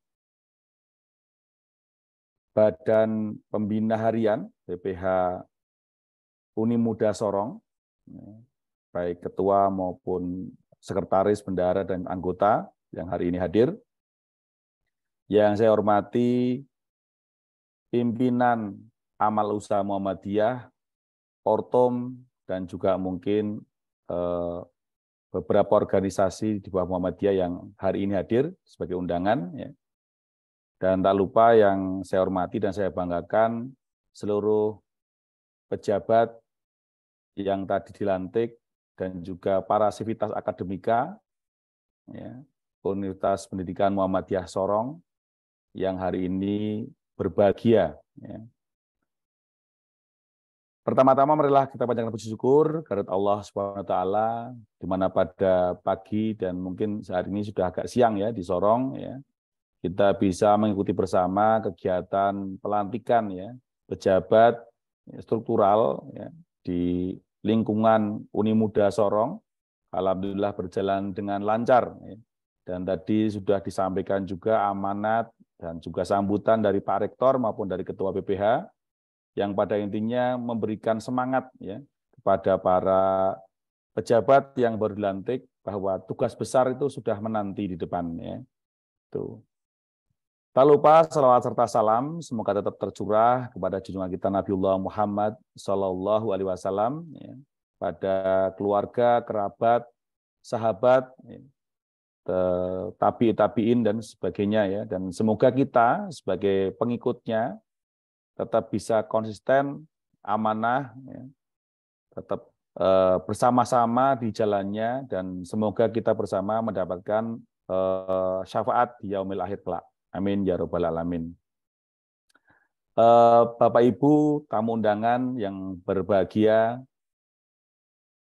Badan Pembina Harian BPH Uni Muda Sorong, ya, baik ketua maupun sekretaris bendahara dan anggota yang hari ini hadir. Yang saya hormati pimpinan Amal Usaha Muhammadiyah, Ortom, dan juga mungkin Eh, beberapa organisasi di bawah Muhammadiyah yang hari ini hadir sebagai undangan. Ya. Dan tak lupa yang saya hormati dan saya banggakan seluruh pejabat yang tadi dilantik dan juga para sivitas akademika, ya, Universitas Pendidikan Muhammadiyah Sorong yang hari ini berbahagia ya. Pertama-tama marilah kita panjangkan puji syukur kepada Allah Subhanahu wa taala di mana pada pagi dan mungkin saat ini sudah agak siang ya di Sorong ya. Kita bisa mengikuti bersama kegiatan pelantikan ya pejabat struktural ya di lingkungan Uni Muda Sorong. Alhamdulillah berjalan dengan lancar ya. Dan tadi sudah disampaikan juga amanat dan juga sambutan dari Pak Rektor maupun dari Ketua PPH yang pada intinya memberikan semangat ya kepada para pejabat yang baru dilantik bahwa tugas besar itu sudah menanti di depannya. Tuh. Tak lupa salawat serta salam semoga tetap tercurah kepada junjungan kita Nabiullah Muhammad Shallallahu Alaihi Wasallam ya, pada keluarga, kerabat, sahabat, ya, tabi tabiin dan sebagainya ya. Dan semoga kita sebagai pengikutnya tetap bisa konsisten, amanah, ya, tetap eh, bersama-sama di jalannya, dan semoga kita bersama mendapatkan eh, syafaat di yaumil akhir kelak. Amin ya robbal alamin. Eh, Bapak Ibu, tamu undangan yang berbahagia,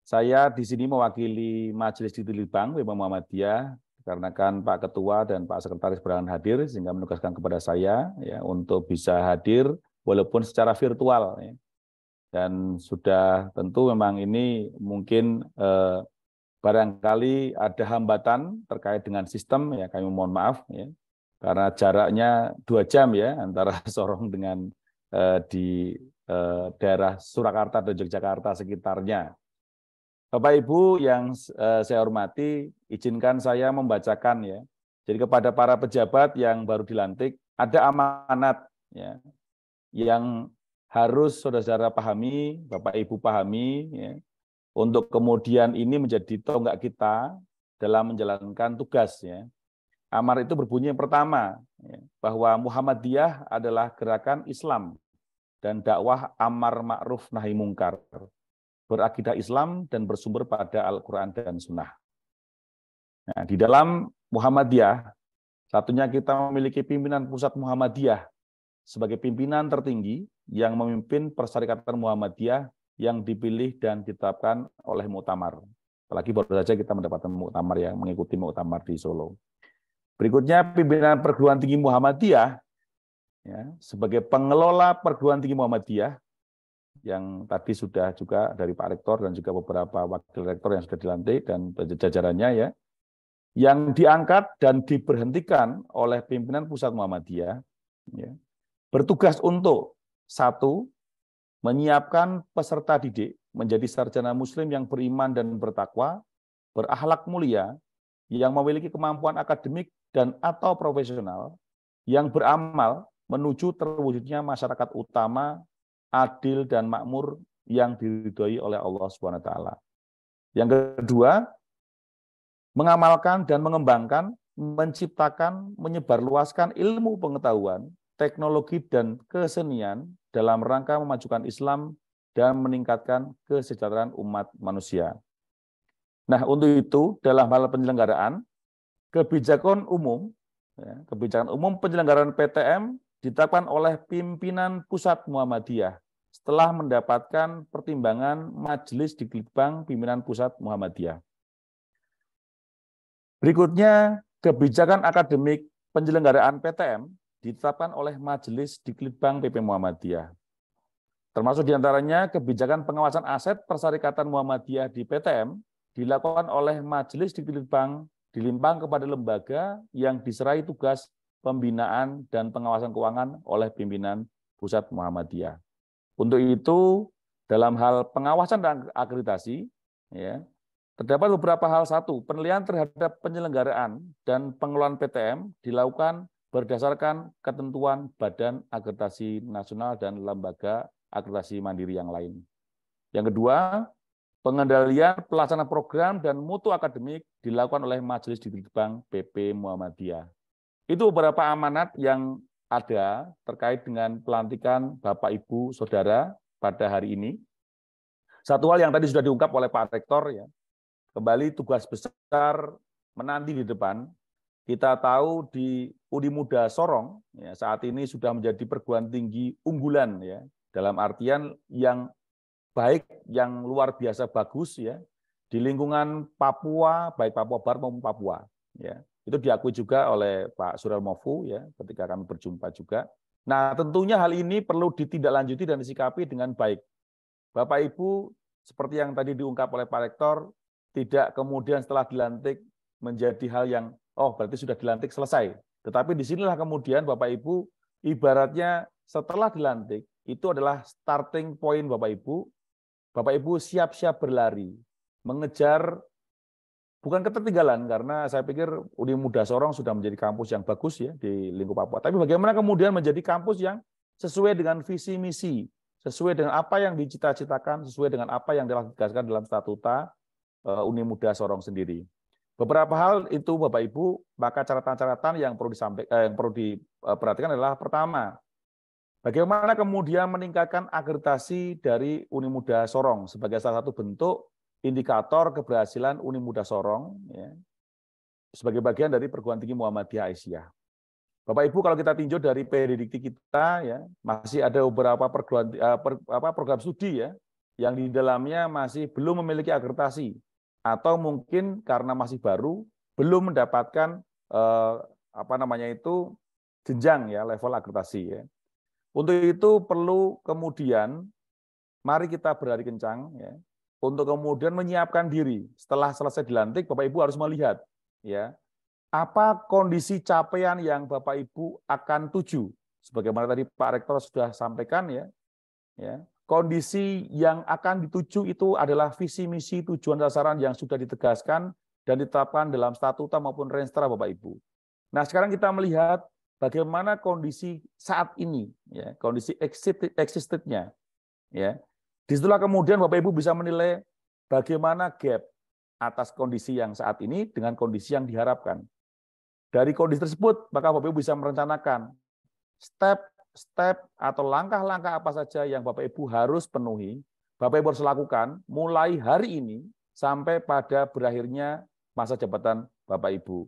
saya di sini mewakili Majelis di Bank WIB Muhammadiyah kan Pak Ketua dan Pak Sekretaris berangan hadir sehingga menugaskan kepada saya ya untuk bisa hadir walaupun secara virtual. Ya. Dan sudah tentu memang ini mungkin eh, barangkali ada hambatan terkait dengan sistem, ya kami mohon maaf, ya, karena jaraknya dua jam ya *laughs* antara Sorong dengan eh, di eh, daerah Surakarta dan Yogyakarta sekitarnya. Bapak Ibu yang saya hormati, izinkan saya membacakan ya. Jadi kepada para pejabat yang baru dilantik, ada amanat ya yang harus saudara-saudara pahami, Bapak Ibu pahami, ya, untuk kemudian ini menjadi tonggak kita dalam menjalankan tugasnya. Amar itu berbunyi yang pertama, ya, bahwa Muhammadiyah adalah gerakan Islam dan dakwah amar ma'ruf nahi mungkar, berakidah Islam dan bersumber pada Al-Quran dan Sunnah. Nah, di dalam Muhammadiyah, satunya kita memiliki pimpinan pusat Muhammadiyah sebagai pimpinan tertinggi yang memimpin Persyarikatan Muhammadiyah yang dipilih dan ditetapkan oleh Muktamar. Apalagi baru saja kita mendapatkan Muktamar yang mengikuti Muktamar di Solo. Berikutnya pimpinan perguruan tinggi Muhammadiyah ya, sebagai pengelola perguruan tinggi Muhammadiyah yang tadi sudah juga dari Pak Rektor dan juga beberapa wakil rektor yang sudah dilantik dan jajarannya ya yang diangkat dan diberhentikan oleh pimpinan pusat Muhammadiyah ya, bertugas untuk satu menyiapkan peserta didik menjadi sarjana muslim yang beriman dan bertakwa, berakhlak mulia, yang memiliki kemampuan akademik dan atau profesional, yang beramal menuju terwujudnya masyarakat utama, adil dan makmur yang diridhoi oleh Allah Subhanahu taala. Yang kedua, mengamalkan dan mengembangkan, menciptakan, menyebarluaskan ilmu pengetahuan teknologi dan kesenian dalam rangka memajukan Islam dan meningkatkan kesejahteraan umat manusia. Nah, untuk itu dalam hal penyelenggaraan kebijakan umum, ya, kebijakan umum penyelenggaraan PTM ditetapkan oleh pimpinan pusat Muhammadiyah setelah mendapatkan pertimbangan majelis di Gelitbang pimpinan pusat Muhammadiyah. Berikutnya, kebijakan akademik penyelenggaraan PTM ditetapkan oleh Majelis Diklitbang PP Muhammadiyah. Termasuk diantaranya kebijakan pengawasan aset Persyarikatan Muhammadiyah di PTM dilakukan oleh Majelis Diklitbang dilimpang kepada lembaga yang diserai tugas pembinaan dan pengawasan keuangan oleh pimpinan Pusat Muhammadiyah. Untuk itu, dalam hal pengawasan dan akreditasi, ya, terdapat beberapa hal. Satu, penilaian terhadap penyelenggaraan dan pengelolaan PTM dilakukan berdasarkan ketentuan Badan Akreditasi Nasional dan Lembaga Akreditasi Mandiri yang lain. Yang kedua, pengendalian pelaksana program dan mutu akademik dilakukan oleh Majelis Dititibang PP Muhammadiyah. Itu beberapa amanat yang ada terkait dengan pelantikan Bapak Ibu Saudara pada hari ini. Satu hal yang tadi sudah diungkap oleh Pak Rektor ya. Kembali tugas besar menanti di depan kita tahu di Uni Muda Sorong ya, saat ini sudah menjadi perguruan tinggi unggulan ya dalam artian yang baik yang luar biasa bagus ya di lingkungan Papua baik Papua Barat maupun Papua ya itu diakui juga oleh Pak Mofu ya ketika kami berjumpa juga. Nah tentunya hal ini perlu ditindaklanjuti dan disikapi dengan baik. Bapak Ibu seperti yang tadi diungkap oleh Pak Rektor tidak kemudian setelah dilantik menjadi hal yang oh berarti sudah dilantik selesai. Tetapi di sinilah kemudian Bapak Ibu ibaratnya setelah dilantik itu adalah starting point Bapak Ibu. Bapak Ibu siap-siap berlari, mengejar bukan ketertinggalan karena saya pikir Uni Muda Sorong sudah menjadi kampus yang bagus ya di lingkup Papua. Tapi bagaimana kemudian menjadi kampus yang sesuai dengan visi misi, sesuai dengan apa yang dicita-citakan, sesuai dengan apa yang telah ditegaskan dalam statuta eh, Uni Muda Sorong sendiri. Beberapa hal itu Bapak Ibu, maka catatan-catatan yang perlu disampaikan eh, yang perlu diperhatikan adalah pertama, bagaimana kemudian meningkatkan akreditasi dari Uni Muda Sorong sebagai salah satu bentuk indikator keberhasilan Uni Muda Sorong ya, sebagai bagian dari perguruan tinggi Muhammadiyah Aisyah. Bapak Ibu kalau kita tinjau dari periodikti kita ya masih ada beberapa perguruan eh, apa, program studi ya yang di dalamnya masih belum memiliki akreditasi atau mungkin karena masih baru belum mendapatkan eh, apa namanya itu jenjang ya level akreditasi ya. Untuk itu perlu kemudian mari kita berlari kencang ya untuk kemudian menyiapkan diri. Setelah selesai dilantik Bapak Ibu harus melihat ya apa kondisi capaian yang Bapak Ibu akan tuju sebagaimana tadi Pak Rektor sudah sampaikan ya. Ya, kondisi yang akan dituju itu adalah visi misi tujuan sasaran yang sudah ditegaskan dan ditetapkan dalam statuta maupun renstra Bapak Ibu. Nah, sekarang kita melihat bagaimana kondisi saat ini, ya, kondisi nya Ya. Disitulah kemudian Bapak Ibu bisa menilai bagaimana gap atas kondisi yang saat ini dengan kondisi yang diharapkan. Dari kondisi tersebut, maka Bapak Ibu bisa merencanakan step step atau langkah-langkah apa saja yang Bapak Ibu harus penuhi, Bapak Ibu harus lakukan mulai hari ini sampai pada berakhirnya masa jabatan Bapak Ibu.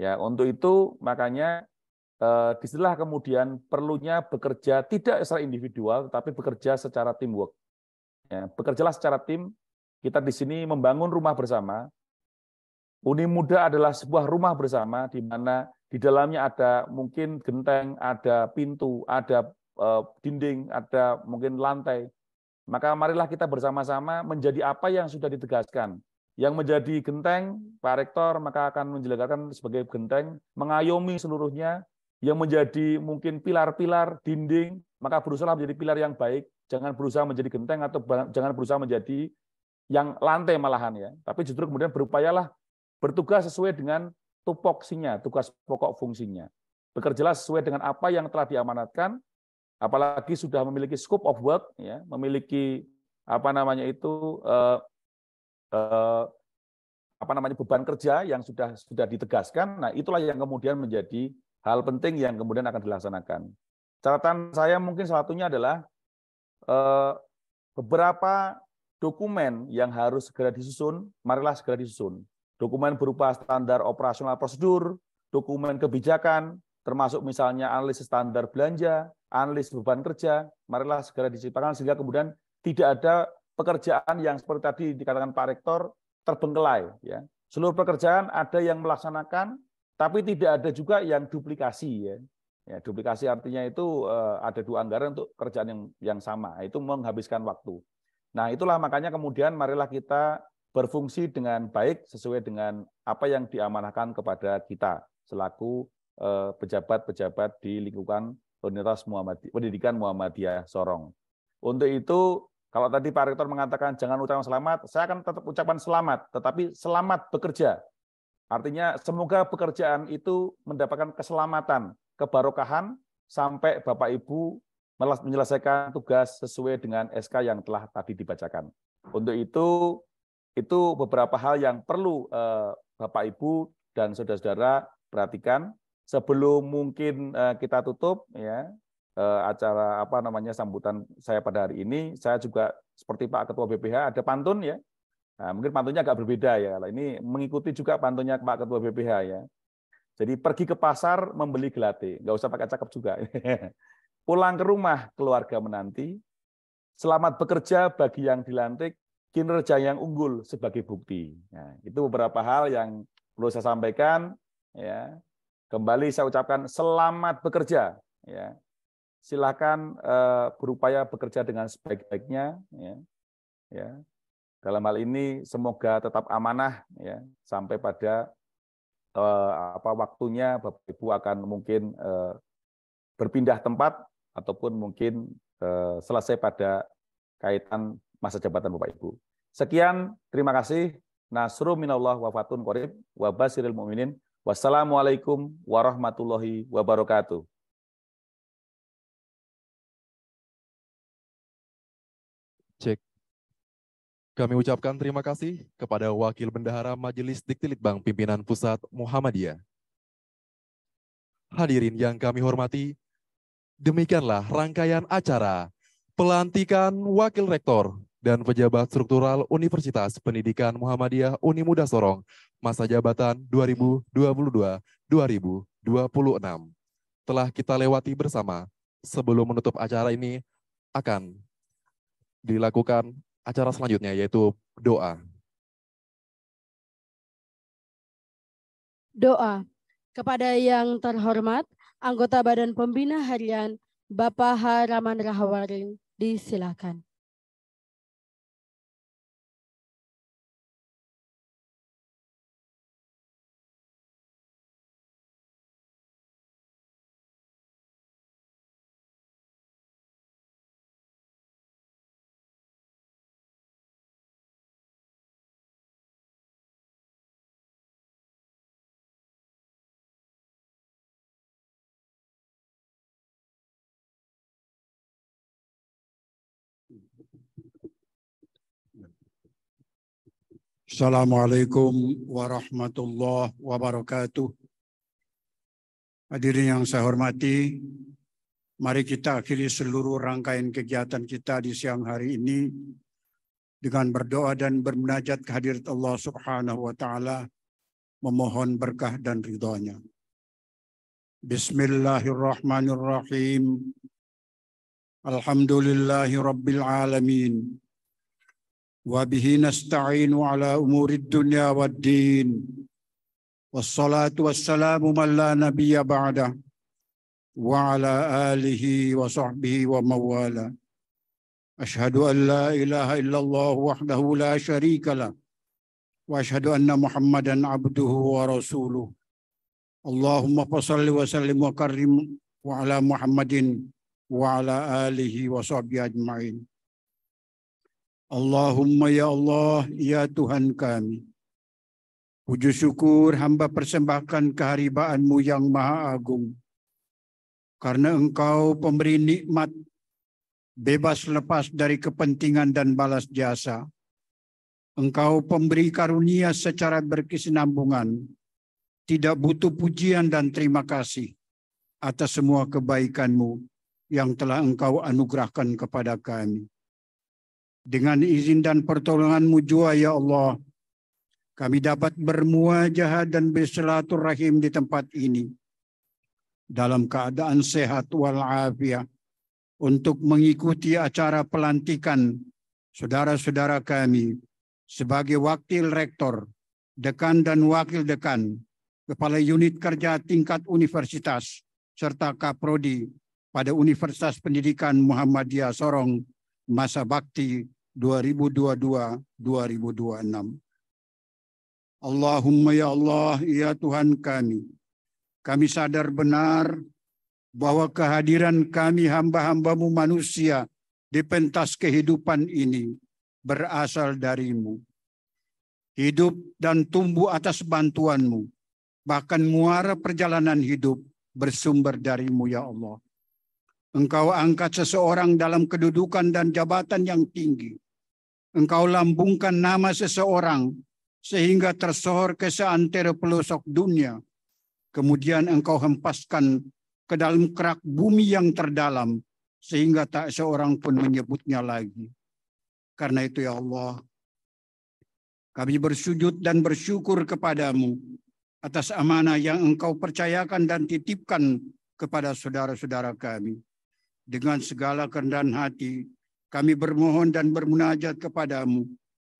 Ya, untuk itu makanya eh, disitulah kemudian perlunya bekerja tidak secara individual tetapi bekerja secara teamwork. Ya, bekerjalah secara tim. Kita di sini membangun rumah bersama. Uni Muda adalah sebuah rumah bersama di mana di dalamnya ada mungkin genteng, ada pintu, ada eh, dinding, ada mungkin lantai. Maka marilah kita bersama-sama menjadi apa yang sudah ditegaskan. Yang menjadi genteng, Pak Rektor maka akan menjelaskan sebagai genteng, mengayomi seluruhnya. Yang menjadi mungkin pilar-pilar, dinding, maka berusaha menjadi pilar yang baik. Jangan berusaha menjadi genteng atau jangan berusaha menjadi yang lantai malahan ya. Tapi justru kemudian berupayalah bertugas sesuai dengan tupoksinya, tugas pokok fungsinya. Bekerjalah sesuai dengan apa yang telah diamanatkan, apalagi sudah memiliki scope of work, ya, memiliki apa namanya itu eh, eh, apa namanya beban kerja yang sudah sudah ditegaskan. Nah, itulah yang kemudian menjadi hal penting yang kemudian akan dilaksanakan. Catatan saya mungkin salah satunya adalah eh, beberapa dokumen yang harus segera disusun, marilah segera disusun dokumen berupa standar operasional prosedur, dokumen kebijakan, termasuk misalnya analis standar belanja, analis beban kerja, marilah segera diciptakan sehingga kemudian tidak ada pekerjaan yang seperti tadi dikatakan Pak Rektor terbengkelai. Ya. Seluruh pekerjaan ada yang melaksanakan, tapi tidak ada juga yang duplikasi. Ya. Ya, duplikasi artinya itu eh, ada dua anggaran untuk kerjaan yang yang sama, itu menghabiskan waktu. Nah, itulah makanya kemudian marilah kita berfungsi dengan baik sesuai dengan apa yang diamanahkan kepada kita selaku eh, pejabat-pejabat di lingkungan Universitas Muhammadiyah, Pendidikan Muhammadiyah Sorong. Untuk itu, kalau tadi Pak Rektor mengatakan jangan ucapan selamat, saya akan tetap ucapan selamat, tetapi selamat bekerja. Artinya semoga pekerjaan itu mendapatkan keselamatan, kebarokahan, sampai Bapak Ibu menyelesaikan tugas sesuai dengan SK yang telah tadi dibacakan. Untuk itu, itu beberapa hal yang perlu eh, Bapak Ibu dan saudara-saudara perhatikan sebelum mungkin eh, kita tutup ya eh, acara apa namanya sambutan saya pada hari ini. Saya juga seperti Pak Ketua BPH ada pantun ya. Nah, mungkin pantunnya agak berbeda ya. ini mengikuti juga pantunnya Pak Ketua BPH ya. Jadi pergi ke pasar membeli gelati nggak usah pakai cakep juga. *laughs* Pulang ke rumah keluarga menanti. Selamat bekerja bagi yang dilantik kinerja yang unggul sebagai bukti. Nah, itu beberapa hal yang perlu saya sampaikan. Ya. Kembali saya ucapkan selamat bekerja. Ya. Silakan uh, berupaya bekerja dengan sebaik-baiknya. Ya. Ya. Dalam hal ini semoga tetap amanah ya, sampai pada uh, apa waktunya Bapak Ibu akan mungkin uh, berpindah tempat ataupun mungkin uh, selesai pada kaitan masa jabatan Bapak Ibu. Sekian, terima kasih. Nasru minallah wa fatun qorib wa basiril mu'minin. Wassalamualaikum warahmatullahi wabarakatuh.
Cek. Kami ucapkan terima kasih kepada Wakil Bendahara Majelis
Diktilitbang Pimpinan Pusat Muhammadiyah. Hadirin yang kami hormati, demikianlah rangkaian acara pelantikan Wakil Rektor dan pejabat struktural Universitas Pendidikan Muhammadiyah Unimuda Sorong masa jabatan 2022-2026. Telah kita lewati bersama sebelum menutup acara ini akan
dilakukan acara selanjutnya yaitu doa.
Doa kepada yang terhormat anggota Badan Pembina Harian Bapak Haraman Rahawarin disilakan.
Assalamualaikum warahmatullahi wabarakatuh. Hadirin yang saya hormati, mari kita akhiri seluruh rangkaian kegiatan kita di siang hari ini dengan berdoa dan bermunajat kehadirat Allah Subhanahu wa taala memohon berkah dan ridhonya. Bismillahirrahmanirrahim. Alhamdulillahi alamin. وبه نستعين على أمور الدنيا والدين والصلاة والسلام من لا نبي بعده وعلى آله وصحبه ومن والاه أشهد أن لا إله إلا الله وحده لا شريك له وأشهد أن محمدا عبده ورسوله اللهم فصل وسلم وكرم وعلى محمد وعلى آله وصحبه أجمعين Allahumma ya Allah, ya Tuhan kami. Puji syukur hamba persembahkan keharibaanmu yang maha agung. Karena Engkau pemberi nikmat bebas lepas dari kepentingan dan balas jasa. Engkau pemberi karunia secara berkesinambungan. Tidak butuh pujian dan terima kasih atas semua kebaikanMu yang telah Engkau anugerahkan kepada kami. Dengan izin dan pertolonganmu jua ya Allah, kami dapat bermuajah dan bersilaturahim di tempat ini dalam keadaan sehat walafiat untuk mengikuti acara pelantikan saudara-saudara kami sebagai wakil rektor, dekan dan wakil dekan, kepala unit kerja tingkat universitas, serta kaprodi pada Universitas Pendidikan Muhammadiyah Sorong masa bakti 2022-2026. Allahumma ya Allah, ya Tuhan kami, kami sadar benar bahwa kehadiran kami hamba-hambamu manusia di pentas kehidupan ini berasal darimu. Hidup dan tumbuh atas bantuanmu, bahkan muara perjalanan hidup bersumber darimu ya Allah. Engkau angkat seseorang dalam kedudukan dan jabatan yang tinggi, Engkau lambungkan nama seseorang sehingga tersohor ke seantero pelosok dunia. Kemudian engkau hempaskan ke dalam kerak bumi yang terdalam sehingga tak seorang pun menyebutnya lagi. Karena itu ya Allah, kami bersujud dan bersyukur kepadamu atas amanah yang engkau percayakan dan titipkan kepada saudara-saudara kami. Dengan segala kerendahan hati, kami bermohon dan bermunajat kepadamu.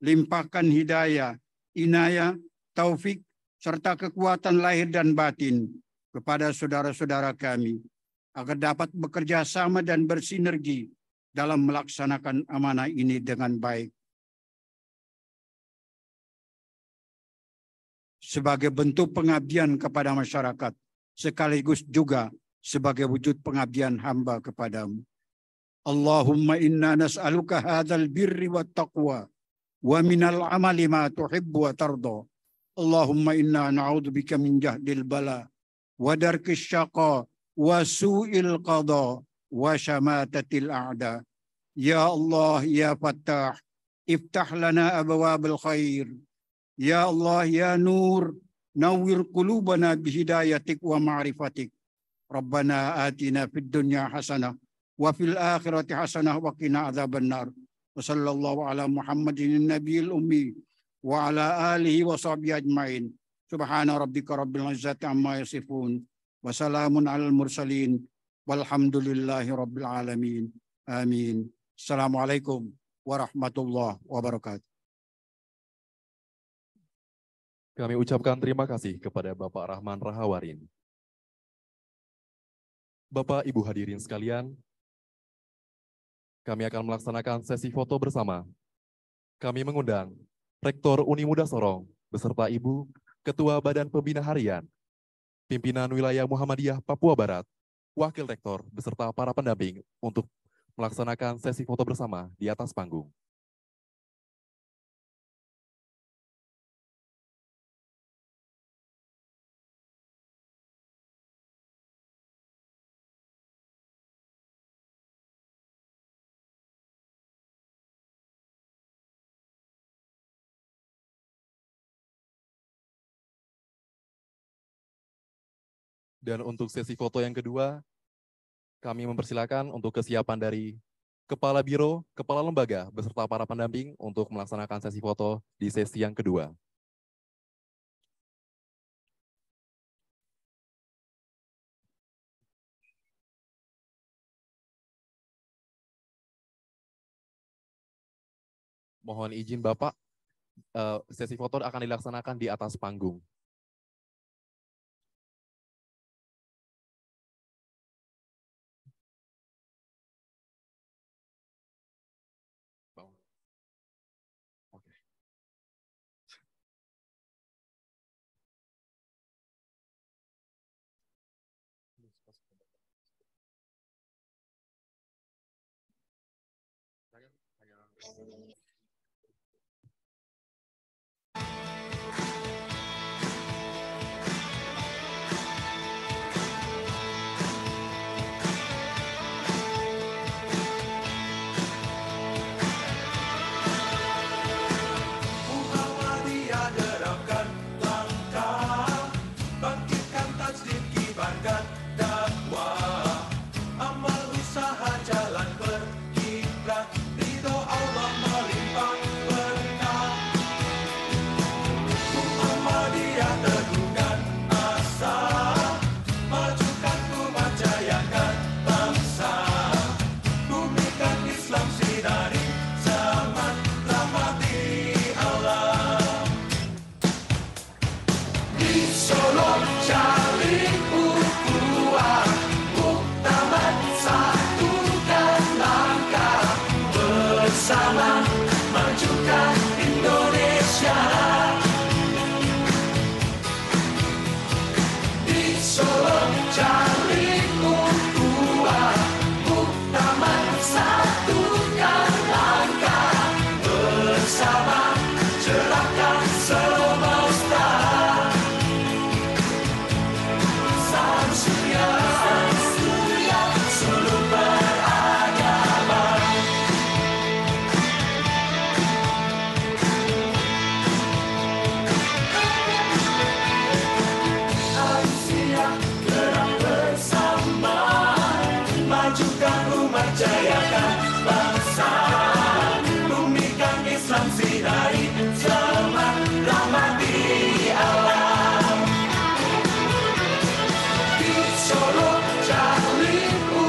Limpahkan hidayah, inayah, taufik, serta kekuatan lahir dan batin kepada saudara-saudara kami agar dapat bekerja sama dan bersinergi dalam melaksanakan amanah
ini dengan baik. Sebagai bentuk pengabdian kepada masyarakat, sekaligus juga
sebagai wujud pengabdian hamba kepadamu. اللهم إنا نسألك هذا البر والتقوى ومن العمل ما تحب وترضى اللهم إنا نعوذ بك من جهد البلاء ودرك الشقاء وسوء القضاء وشماتة الأعداء يا الله يا فتاح افتح لنا أبواب الخير يا الله يا نور نور قلوبنا بهدايتك ومعرفتك ربنا آتنا في الدنيا حسنة wa fil akhirati hasanah wa qina adzabannar wa sallallahu ala muhammadin nabiyil ummi wa ala alihi wa sahbihi ajmain subhana rabbika rabbil izzati amma yasifun wa salamun alal mursalin walhamdulillahi rabbil alamin amin assalamualaikum
warahmatullahi wabarakatuh
Kami ucapkan terima kasih kepada Bapak Rahman Rahawarin. Bapak Ibu hadirin sekalian, kami akan melaksanakan sesi
foto bersama. Kami mengundang Rektor Uni Muda Sorong beserta Ibu Ketua Badan Pembina Harian, Pimpinan Wilayah Muhammadiyah Papua Barat,
Wakil Rektor beserta para pendamping untuk melaksanakan sesi foto bersama di atas panggung. Dan untuk sesi foto yang kedua, kami mempersilakan untuk kesiapan dari Kepala Biro, Kepala Lembaga, beserta para pendamping untuk melaksanakan sesi foto di sesi yang kedua. Mohon izin Bapak, eh, sesi foto akan dilaksanakan di atas panggung.
Thank you.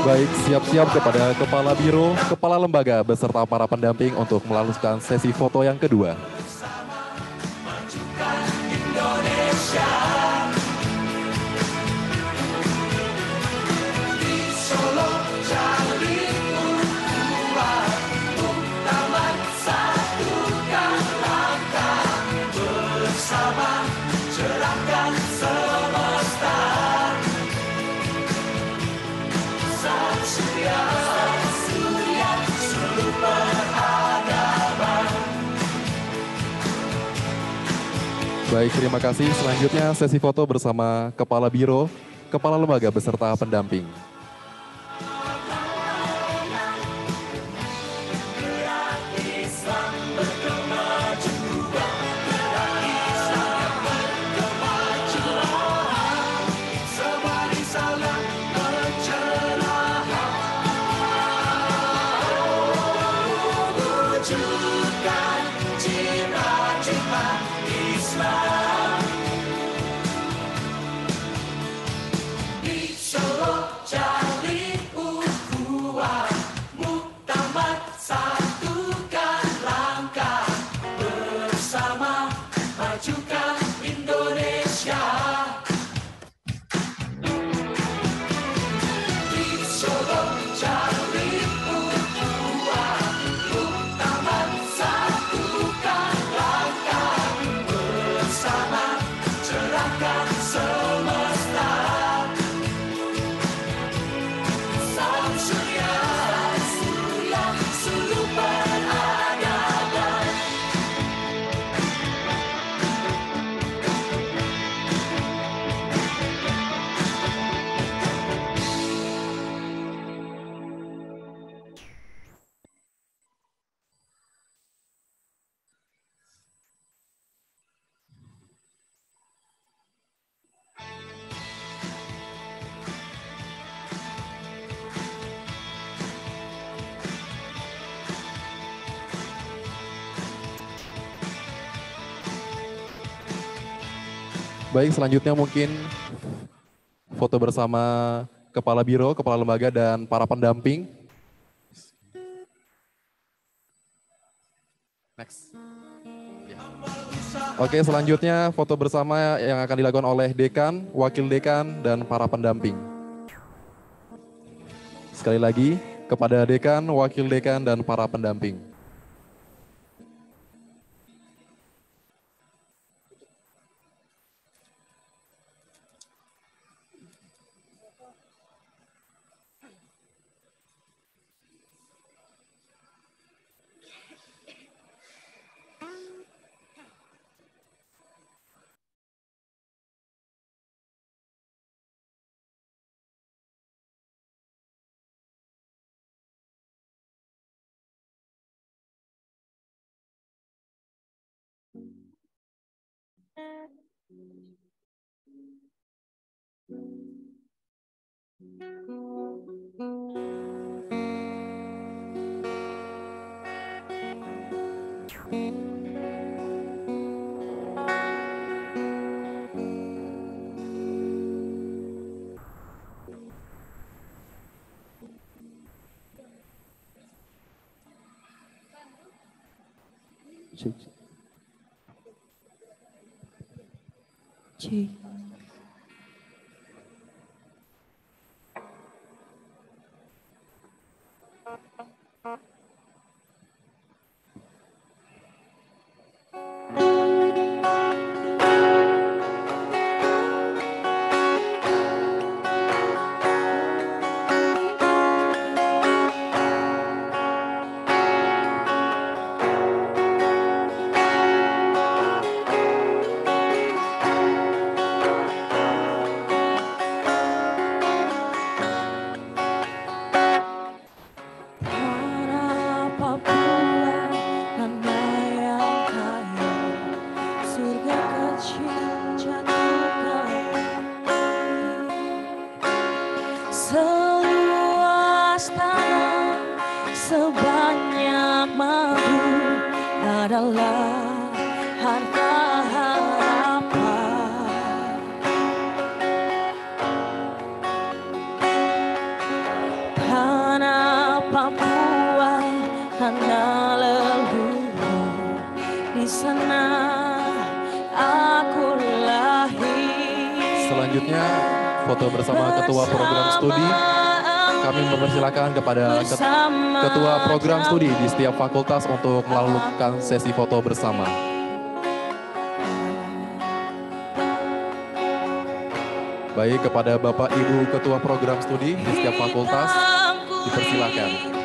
baik siap-siap kepada Kepala Biro, Kepala Lembaga, beserta para pendamping untuk melanjutkan sesi foto yang kedua. Baik, terima kasih. Selanjutnya sesi foto bersama Kepala Biro, Kepala Lembaga beserta pendamping. Baik, selanjutnya mungkin foto bersama Kepala Biro, Kepala Lembaga, dan para pendamping. Next. Oke, selanjutnya foto bersama yang akan dilakukan oleh Dekan, Wakil Dekan, dan para pendamping. Sekali lagi, kepada Dekan, Wakil Dekan, dan para pendamping.
제,
去。
studi di setiap fakultas untuk melakukan sesi foto bersama. Baik kepada Bapak Ibu Ketua Program Studi di setiap fakultas, dipersilakan.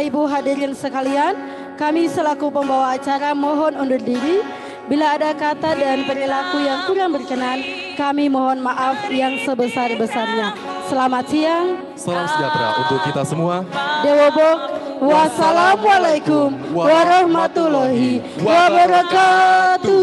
Bapak Ibu hadirin sekalian, kami selaku pembawa acara mohon undur diri. Bila ada kata dan perilaku yang kurang berkenan, kami mohon maaf yang sebesar-besarnya. Selamat siang.
Salam sejahtera untuk kita semua.
Dewobok, wassalamualaikum warahmatullahi wabarakatuh.